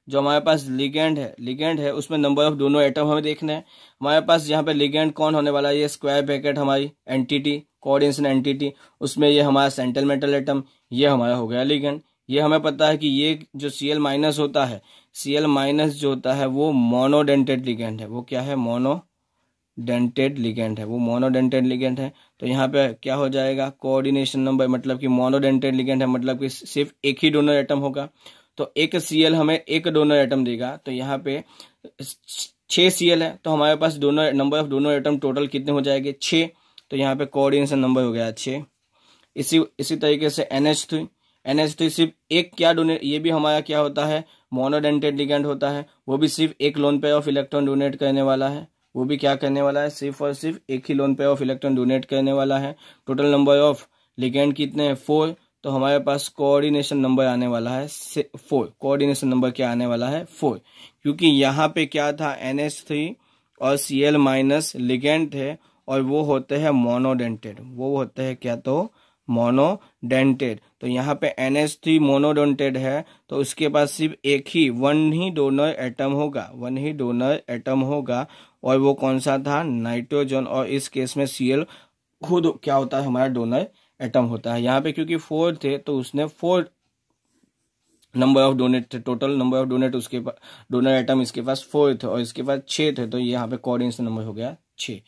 जो हमारे पास लिगेंड है लिगेंड है उसमें नंबर ऑफ दोनों एटम हमें देखना है हमारे पास यहाँ पे लिगेंड कौन होने वाला है ये स्क्वायर ब्रैकेट हमारी एंटिटी कोऑर्डिनेशन एंटिटी उसमें ये हमारा सेंट्रल मेटल एटम ये हमारा हो गया लिगेंड ये हमें पता है कि ये जो सी एल माइनस होता है सी एल माइनस जो होता है वो मोनोडेंटेड लिगेंड है वो क्या है मोनोडेंटेड लिगेंड है वो मोनोडेंटेड लिगेंड है तो यहाँ पे क्या हो जाएगा कोऑर्डिनेशन नंबर मतलब कि मोनोडेंटेड लिगेंड है मतलब कि सिर्फ एक ही डोनर एटम होगा तो एक सी हमें एक डोनर एटम देगा तो यहाँ पे छह सीएल है तो हमारे पास दोनों number of donor atom total कितने हो जाएंगे छः तो यहाँ पे कोऑर्डिनेशन नंबर हो गया छः इसी इसी तरीके से N H three N H three सिर्फ एक क्या डोनेट ये भी हमारा क्या होता है मोनोडेंटेड लिगेंड होता है वो भी सिर्फ एक loan pair of electron donate करने वाला है वो भी क्या करने वाला है सिर्फ और सिर्फ एक ही lone pair of electron donate करने वाला है टोटल नंबर ऑफ लिगेंड कितने हैं फोर तो हमारे पास कोऑर्डिनेशन नंबर आने वाला है फोर कोऑर्डिनेशन नंबर क्या आने वाला है फोर क्योंकि यहाँ पे क्या था एन एच थ्री और सी एल माइनस लिगेंड थे और वो होते हैं मोनोडेंटेड वो होते हैं क्या तो मोनोडेंटेड तो यहाँ पे एन एस थ्री मोनोडेंटेड है तो उसके पास सिर्फ एक ही वन ही डोनर एटम होगा वन ही डोनर एटम होगा और वो कौन सा था नाइट्रोजन और इस केस में सीएल खुद क्या होता है हमारा डोनर एटम होता है यहाँ पे क्योंकि फोर थे तो उसने फोर नंबर ऑफ डोनेट थे टोटल नंबर ऑफ डोनेट उसके पास डोनर आइटम इसके पास फोर थे और इसके पास छः थे तो यहाँ पे कोऑर्डिनेशन नंबर हो गया छः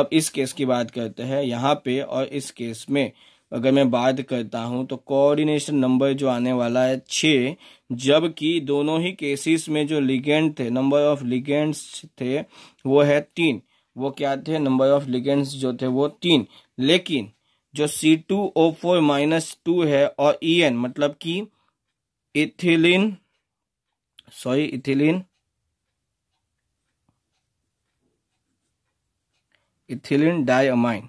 अब इस केस की बात करते हैं यहाँ पे और इस केस में अगर मैं बात करता हूँ तो कोऑर्डिनेशन नंबर जो आने वाला है छः जबकि दोनों ही केसेस में जो लिगेंड थे नंबर ऑफ लिगेंड्स थे वो है तीन वो क्या थे नंबर ऑफ लिगेंड्स जो थे वो तीन लेकिन जो C two O four minus two है और ई एन मतलब कि ethylene sorry ethylene ethylene diamine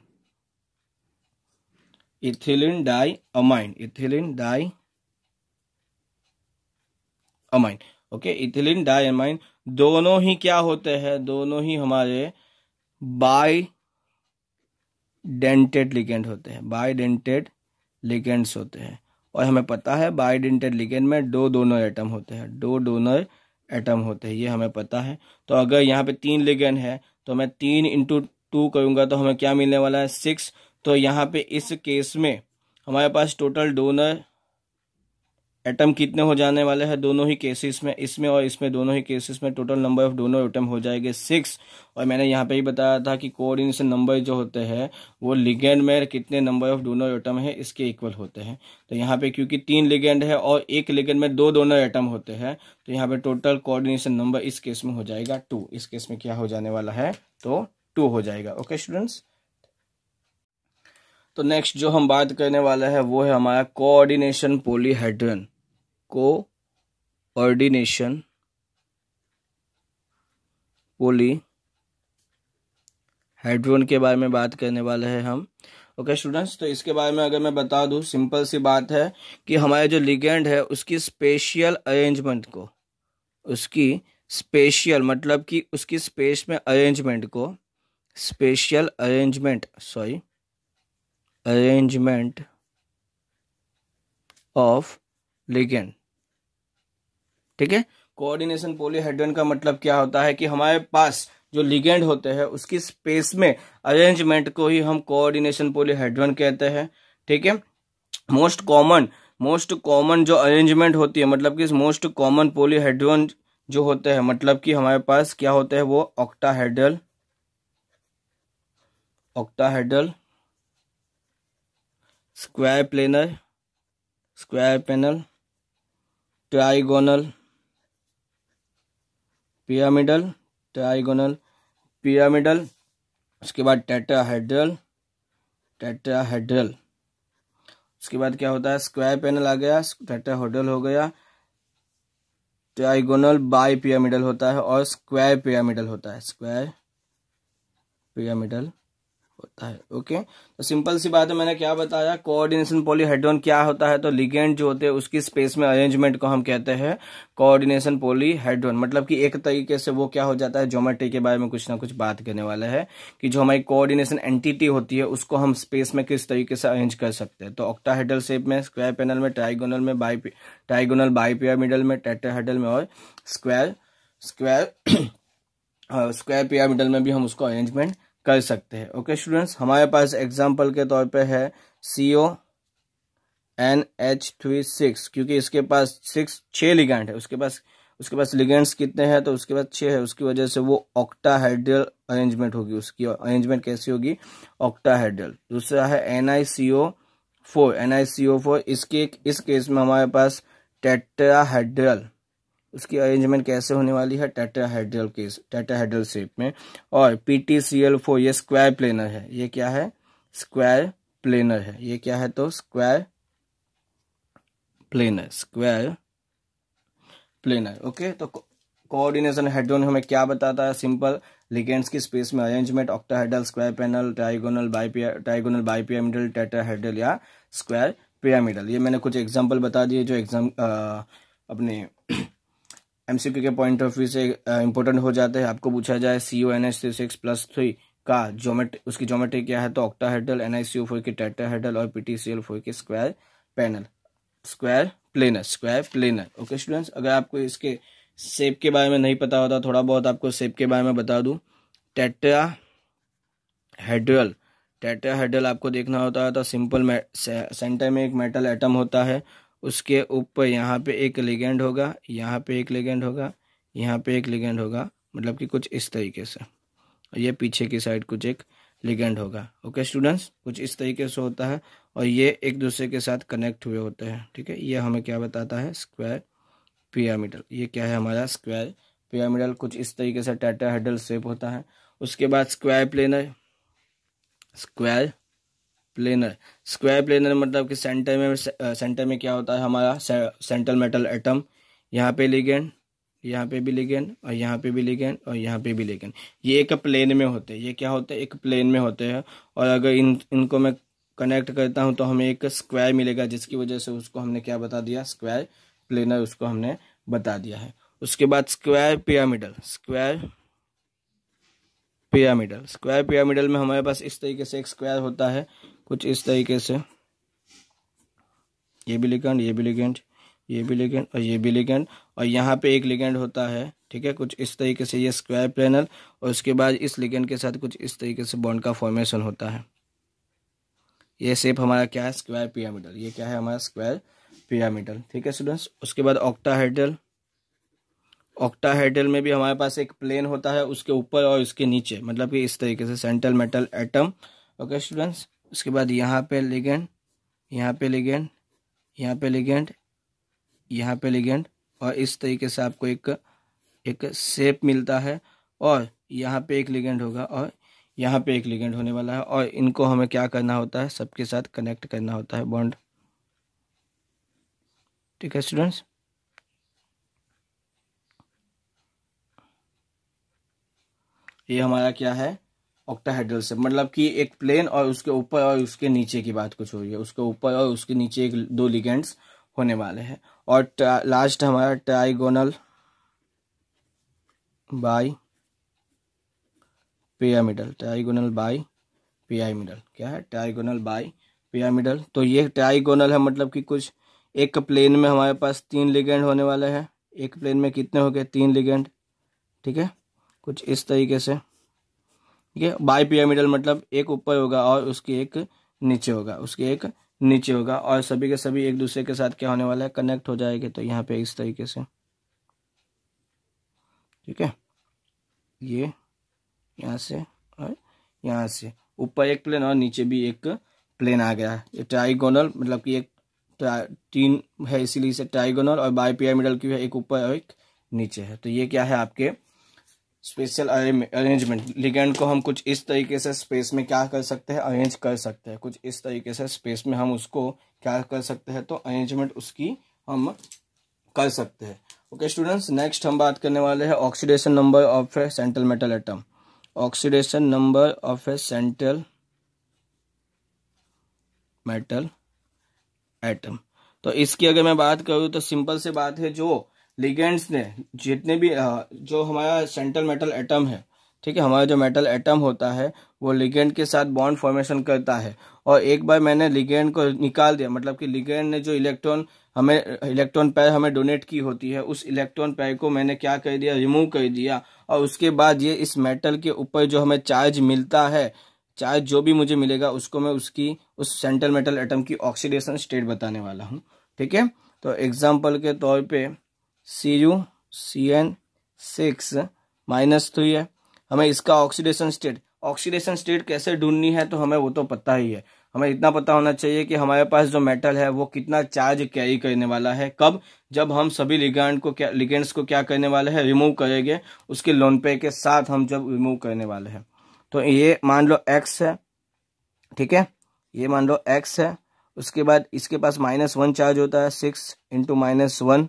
ethylene di ethylene ethylene diamine okay ethylene di दोनों ही क्या होते हैं दोनों ही हमारे बाई डेंटेड लिगेंड होते हैं बाई डेंटेड लिगेंड्स होते हैं और हमें पता है बाई डेंटेड लिगेंड में दो डोनर एटम होते हैं दो डोनर एटम होते हैं ये हमें पता है तो अगर यहाँ पे तीन लिगेंड है तो मैं तीन इंटू टू करूंगा तो हमें क्या मिलने वाला है सिक्स तो यहाँ पे इस केस में हमारे पास टोटल डोनर एटम कितने हो जाने वाले हैं दोनों ही केसेस में इसमें और इसमें दोनों ही केसेस में टोटल नंबर ऑफ दोनों एटम हो जाएंगे सिक्स और मैंने यहाँ पे ही बताया था कि कोऑर्डिनेशन नंबर जो होते हैं वो लिगेंड में कितने नंबर ऑफ दोनों एटम है इसके इक्वल होते हैं तो यहाँ पे क्योंकि तीन लिगेंड है और एक लिगेंड में दो दोनों एटम होते हैं तो यहाँ पे टोटल कोऑर्डिनेशन नंबर इस केस में हो जाएगा टू इस केस में क्या हो जाने वाला है तो टू हो जाएगा ओके स्टूडेंट्स तो नेक्स्ट जो हम बात करने वाला है वो है हमारा कोऑर्डिनेशन पोलीहाइड्रन कोऑर्डिनेशन पोली हाइड्रोन के बारे में बात करने वाले हैं हम ओके okay, स्टूडेंट्स तो इसके बारे में अगर मैं बता दूं सिंपल सी बात है कि हमारे जो लिगेंड है उसकी स्पेशियल अरेंजमेंट को उसकी स्पेशियल मतलब कि उसकी स्पेस में अरेंजमेंट को spatial arrangement sorry arrangement of ligand ठीक है कोऑर्डिनेशन पोलियोहाइड्रन का मतलब क्या होता है कि हमारे पास जो लिगेंड होते हैं उसकी स्पेस में अरेंजमेंट को ही हम कोऑर्डिनेशन पोलियोहाइड्रन कहते हैं ठीक है मोस्ट कॉमन मोस्ट कॉमन जो अरेंजमेंट होती है मतलब कि मोस्ट कॉमन पोलियोहाइड्रन जो होते हैं मतलब कि हमारे पास क्या होते हैं वो octahedral octahedral square planar square panel trigonal pyramidal trigonal pyramidal उसके बाद टेट्राहेड्रल टेट्राहेड्रल उसके बाद क्या होता है स्क्वायर पैनल आ गया टेट्राहेड्रल हो गया ट्राइगोनल बाई पिरामिडल होता है और स्क्वायर पिरामिडल होता है स्क्वायर पिरामिडल होता है ओके तो सिंपल सी बात है मैंने क्या बताया कोऑर्डिनेशन पॉलीहेड्रॉन क्या होता है तो लिगेंड जो होते हैं उसकी स्पेस में अरेंजमेंट को हम कहते हैं कोऑर्डिनेशन पॉलीहेड्रॉन मतलब कि एक तरीके से वो क्या हो जाता है ज्योमेट्री के बारे में कुछ ना कुछ बात करने वाला है कि जो हमारी कोऑर्डिनेशन एंटिटी होती है उसको हम स्पेस में किस तरीके से अरेंज कर सकते हैं तो ऑक्टाहेडल शेप में स्क्वायर पैनल में ट्राइगोनल में बाई ट्राइगोनल बाईपिरामिडल में टेट्राहेडल में और स्क्वायर स्क्वायर स्क्वायर पिरामिडल में भी हम उसको अरेंजमेंट कर सकते हैं ओके स्टूडेंट्स हमारे पास एग्जाम्पल के तौर पे है C O N H three six क्योंकि इसके पास सिक्स छः लिगेंट है उसके पास उसके पास लिगेंट्स कितने हैं तो उसके पास छः है उसकी वजह से वो ऑक्टाहाइड्रल अरेंजमेंट होगी उसकी अरेंजमेंट कैसी होगी ऑक्टाहाइड्रल दूसरा है N I C O four N I C O four इसके इस केस में हमारे पास टेट्राहाइड्रल उसकी अरेंजमेंट कैसे होने वाली है टेट्राहेड्रल केस टेट्राहेड्रल शेप में और P T C L four ये स्क्वायर प्लेनर है ये क्या है स्क्वायर प्लेनर है ये क्या है तो square planar square planar okay तो कोऑर्डिनेशन हेड्रोन हमें क्या बताता है सिंपल लिगेंड्स की स्पेस में arrangement octahedral square panel trigonal बाईपिया ट्राइगोनल बाईपिरामिडल टेट्राहेड्रल या स्क्वायर पिरामिडल ये मैंने कुछ एग्जाम्पल बता दिए जो एग्जाम अपने एमसीक्यू के पॉइंट ऑफ व्यू से इंपॉर्टेंट uh, हो जाते हैं आपको पूछा जाए C O N S three six plus three का जोमेट उसकी जोमेट्री क्या है तो octahedral N I C O four की हेडल और P T C L four की square panel square planar square planar okay students अगर आपको इसके सेप के बारे में नहीं पता होता थोड़ा बहुत आपको सेप के बारे में बता दूँ टेट्रा हेडल टेट्रा हेडल आपको देखना होता है तो सिंपल सेंटर में एक मेटल एटम होता है उसके ऊपर यहाँ पे एक लिगेंड होगा यहाँ पे एक लिगेंड होगा यहाँ पे एक लिगेंड होगा मतलब कि कुछ इस तरीके से और ये पीछे की साइड कुछ एक लिगेंड होगा ओके स्टूडेंट्स कुछ इस तरीके से होता है और ये एक दूसरे के साथ कनेक्ट हुए होते हैं ठीक है ये हमें क्या बताता है स्क्वायर पिरामिडल ये क्या है हमारा स्क्वायर पिरामिडल कुछ इस तरीके से टाटा हेडल शेप होता है उसके बाद square planar square planar square planar मतलब कि सेंटर में सेंटर में क्या होता है हमारा सेंट्रल मेटल एटम यहाँ पे लिगेंड यहाँ पे भी लिगेंड और यहाँ पे भी लिगेंड और यहाँ पे भी लिगेंड ये एक प्लेन में होते हैं ये क्या होते हैं एक प्लेन में होते हैं और अगर इन इनको मैं कनेक्ट करता हूँ तो हमें एक स्क्वायर मिलेगा जिसकी वजह से उसको हमने क्या बता दिया स्क्वायर प्लेनर उसको हमने बता दिया है उसके बाद square pyramidal square pyramidal square pyramidal में हमारे पास इस तरीके से एक स्क्वायर होता है कुछ इस तरीके से ये भी लिगेंड ये भी लिगेंड ये भी लिगेंड और ये भी लिगेंड और यहाँ पे एक लिगेंड होता है ठीक है कुछ इस तरीके से ये स्क्वायर प्लेनल और उसके बाद इस लिगेंड के साथ कुछ इस तरीके से बॉन्ड का फॉर्मेशन होता है ये सेप हमारा क्या है स्क्वायर पिरामिडल ये क्या है हमारा स्क्वायर पिरामिडल ठीक है स्टूडेंट्स उसके बाद ऑक्टा ऑक्टाहेड्रल में भी हमारे पास एक प्लेन होता है उसके ऊपर और उसके नीचे मतलब कि इस तरीके से central metal atom okay students उसके बाद यहाँ पे लिगेंड यहाँ पे लिगेंड यहाँ पे लिगेंड यहाँ पे लिगेंड और इस तरीके से आपको एक एक सेप मिलता है और यहाँ पे एक लिगेंड होगा और यहाँ पे एक लिगेंड होने वाला है और इनको हमें क्या करना होता है सबके साथ कनेक्ट करना होता है बॉन्ड ठीक है स्टूडेंट्स ये हमारा क्या है ऑक्टाहेड्रल शेप मतलब कि एक प्लेन और उसके ऊपर और उसके नीचे की बात कुछ हो रही है उसके ऊपर और उसके नीचे एक दो लिगेंड्स होने वाले हैं और लास्ट हमारा trigonal bi pyramidal trigonal bi pyramidal क्या है ट्राइगोनल बाई पिरामिडल तो ये ट्राइगोनल है मतलब कि कुछ एक प्लेन में हमारे पास तीन लिगेंड होने वाले हैं एक प्लेन में कितने हो गए तीन लिगेंड ठीक है कुछ इस तरीके से ठीक है बाई पिरामिडल मतलब एक ऊपर होगा और उसके एक नीचे होगा उसके एक नीचे होगा और सभी के सभी एक दूसरे के साथ क्या होने वाला है कनेक्ट हो जाएगा तो यहाँ पे इस तरीके से ठीक है ये यहाँ से और यहाँ से ऊपर एक प्लेन और नीचे भी एक प्लेन आ गया ये ट्राइगोनल मतलब कि एक तीन है इसीलिए इसे ट्राइगोनल और बाई पिरामिडल की है एक ऊपर और एक नीचे है तो ये क्या है आपके स्पेशल अरेंजमेंट लिगेंड को हम कुछ इस तरीके से स्पेस में क्या कर सकते हैं अरेंज कर सकते हैं कुछ इस तरीके से स्पेस में हम उसको क्या कर सकते हैं तो अरेंजमेंट उसकी हम कर सकते हैं ओके स्टूडेंट्स नेक्स्ट हम बात करने वाले हैं oxidation number of a central metal atom oxidation number of a central metal atom तो इसकी अगर मैं बात करूँ तो सिंपल से बात है जो लिगेंड्स ने जितने भी जो हमारा सेंट्रल मेटल एटम है ठीक है हमारा जो मेटल एटम होता है वो लिगेंड के साथ बॉन्ड फॉर्मेशन करता है और एक बार मैंने लिगेंड को निकाल दिया मतलब कि लिगेंड ने जो इलेक्ट्रॉन हमें इलेक्ट्रॉन पैर हमें डोनेट की होती है उस इलेक्ट्रॉन पैर को मैंने क्या कर दिया रिमूव कर दिया और उसके बाद ये इस मेटल के ऊपर जो हमें चार्ज मिलता है चार्ज जो भी मुझे मिलेगा उसको मैं उसकी उस सेंट्रल मेटल एटम की ऑक्सीडेशन स्टेट बताने वाला हूँ ठीक है तो एग्जाम्पल के तौर पर C U C N six minus three है हमें इसका ऑक्सीडेशन स्टेट ऑक्सीडेशन स्टेट कैसे ढूंढनी है तो हमें वो तो पता ही है हमें इतना पता होना चाहिए कि हमारे पास जो मेटल है वो कितना चार्ज कैरी करने वाला है कब जब हम सभी लिगेंड को क्या लिगेंड्स को क्या करने वाले हैं रिमूव करेंगे उसके लोन पे के साथ हम जब रिमूव करने वाले हैं तो ये मान लो एक्स है ठीक है ये मान लो एक्स है उसके बाद इसके पास माइनस वन चार्ज होता है six into minus one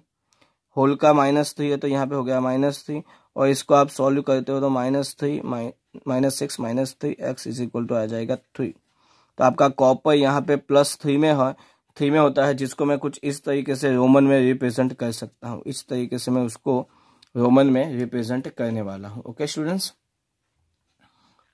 whole का माइनस थ्री है तो यहाँ पे हो गया माइनस थ्री और इसको आप सॉल्व करते हो तो minus three minus six minus three X is equal to आ जाएगा थ्री तो आपका कॉपर यहाँ पे प्लस थ्री में है थ्री में होता है जिसको मैं कुछ इस तरीके से रोमन में रिप्रेजेंट कर सकता हूँ इस तरीके से मैं उसको रोमन में रिप्रेजेंट करने वाला हूँ ओके स्टूडेंट्स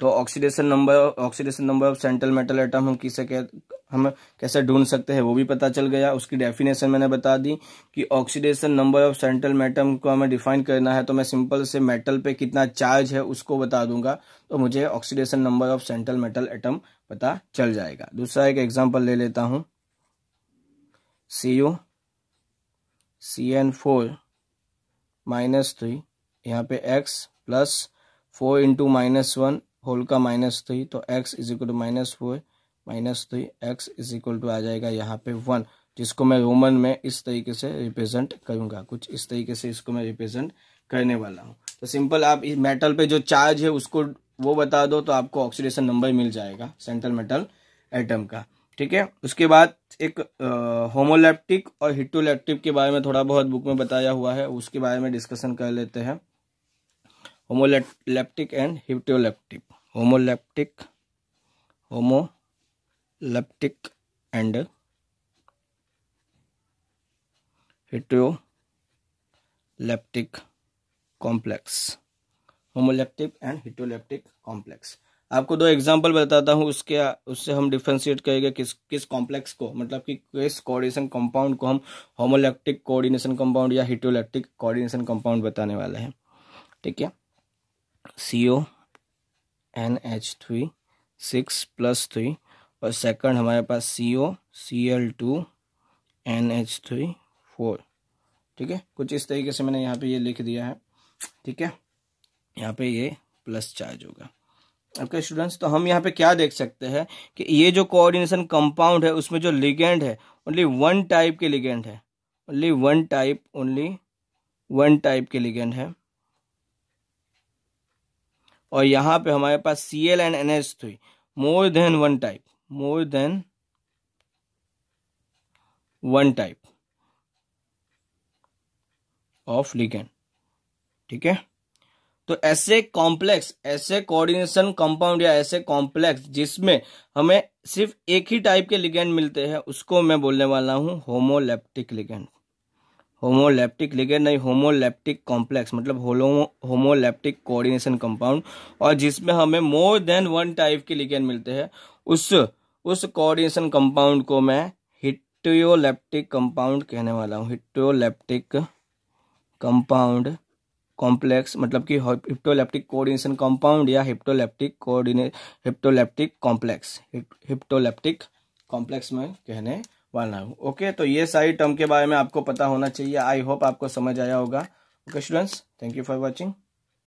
तो oxidation number oxidation number of central metal atom हम किसे कह हम कैसे ढूंढ सकते हैं वो भी पता चल गया उसकी डेफिनेशन मैंने बता दी कि oxidation number of central metal को हमें डिफाइन करना है तो मैं सिंपल से मेटल पे कितना चार्ज है उसको बता दूंगा तो मुझे oxidation number of central metal atom पता चल जाएगा दूसरा एक एग्जाम्पल ले लेता हूँ C U C N four minus three यहाँ पे X plus four into minus one whole का माइनस थ्री तो X is equal to minus four minus three X is equal to आ जाएगा यहाँ पे वन जिसको मैं रोमन में इस तरीके से रिप्रेजेंट करूँगा कुछ इस तरीके से इसको मैं रिप्रेजेंट करने वाला हूँ तो सिंपल आप इस मेटल पे जो चार्ज है उसको वो बता दो तो आपको ऑक्सीडेशन नंबर मिल जाएगा सेंट्रल मेटल एटम का ठीक है उसके बाद एक होमोलेप्टिक और हिटोलेप्टिक के बारे में थोड़ा बहुत बुक में बताया हुआ है उसके बारे में डिस्कशन कर लेते हैं homoleptic and heteroleptic homoleptic homoleptic and leptic complex homoleptic and heteroleptic complex आपको दो एग्जांपल बताता हूँ उसके उससे हम डिफ्रेंशिएट करेंगे किस किस कॉम्प्लेक्स को मतलब कि किस कोऑर्डिनेशन कंपाउंड को हम होमोलेप्टिक कोऑर्डिनेशन कंपाउंड या हिटोलेप्टिक कोऑर्डिनेशन कंपाउंड बताने वाले हैं ठीक है C O N H three six plus three और सेकंड हमारे पास C O C L two N H three four ठीक है कुछ इस तरीके से मैंने यहाँ पे ये लिख दिया है ठीक है यहाँ पे ये प्लस चार्ज होगा ओके स्टूडेंट्स तो हम यहाँ पे क्या देख सकते हैं कि ये जो कोऑर्डिनेशन कंपाउंड है उसमें जो लिगेंड है ओनली वन टाइप के लिगेंड है only one type only one type के लिगेंड है और यहाँ पे हमारे पास C L and N H three more than one type more than one type of ligand ठीक है तो ऐसे कॉम्प्लेक्स ऐसे कोऑर्डिनेशन कंपाउंड या ऐसे कॉम्प्लेक्स जिसमें हमें सिर्फ एक ही टाइप के लिगेंड मिलते हैं उसको मैं बोलने वाला हूं होमोलेप्टिक लिगेंड होमोलेप्टिक लिगेंड नहीं होमोलेप्टिक कॉम्प्लेक्स मतलब होलो होमोलेप्टिक कोऑर्डिनेशन कंपाउंड और जिसमें हमें मोर देन वन टाइप के लिगेंड मिलते हैं उस उस कोऑर्डिनेशन कंपाउंड को मैं हिटोलेप्टिक कंपाउंड कहने वाला हूँ हिटोलेप्टिक कंपाउंड कॉम्प्लेक्स मतलब कि हिप्टोलेप्टिक कोऑर्डिनेशन कंपाउंड या heteroleptic coordinate heteroleptic complex heteroleptic complex में कहने वाला हूँ ओके तो ये सारी टर्म के बारे में आपको पता होना चाहिए आई होप आपको समझ आया होगा okay students thank you for watching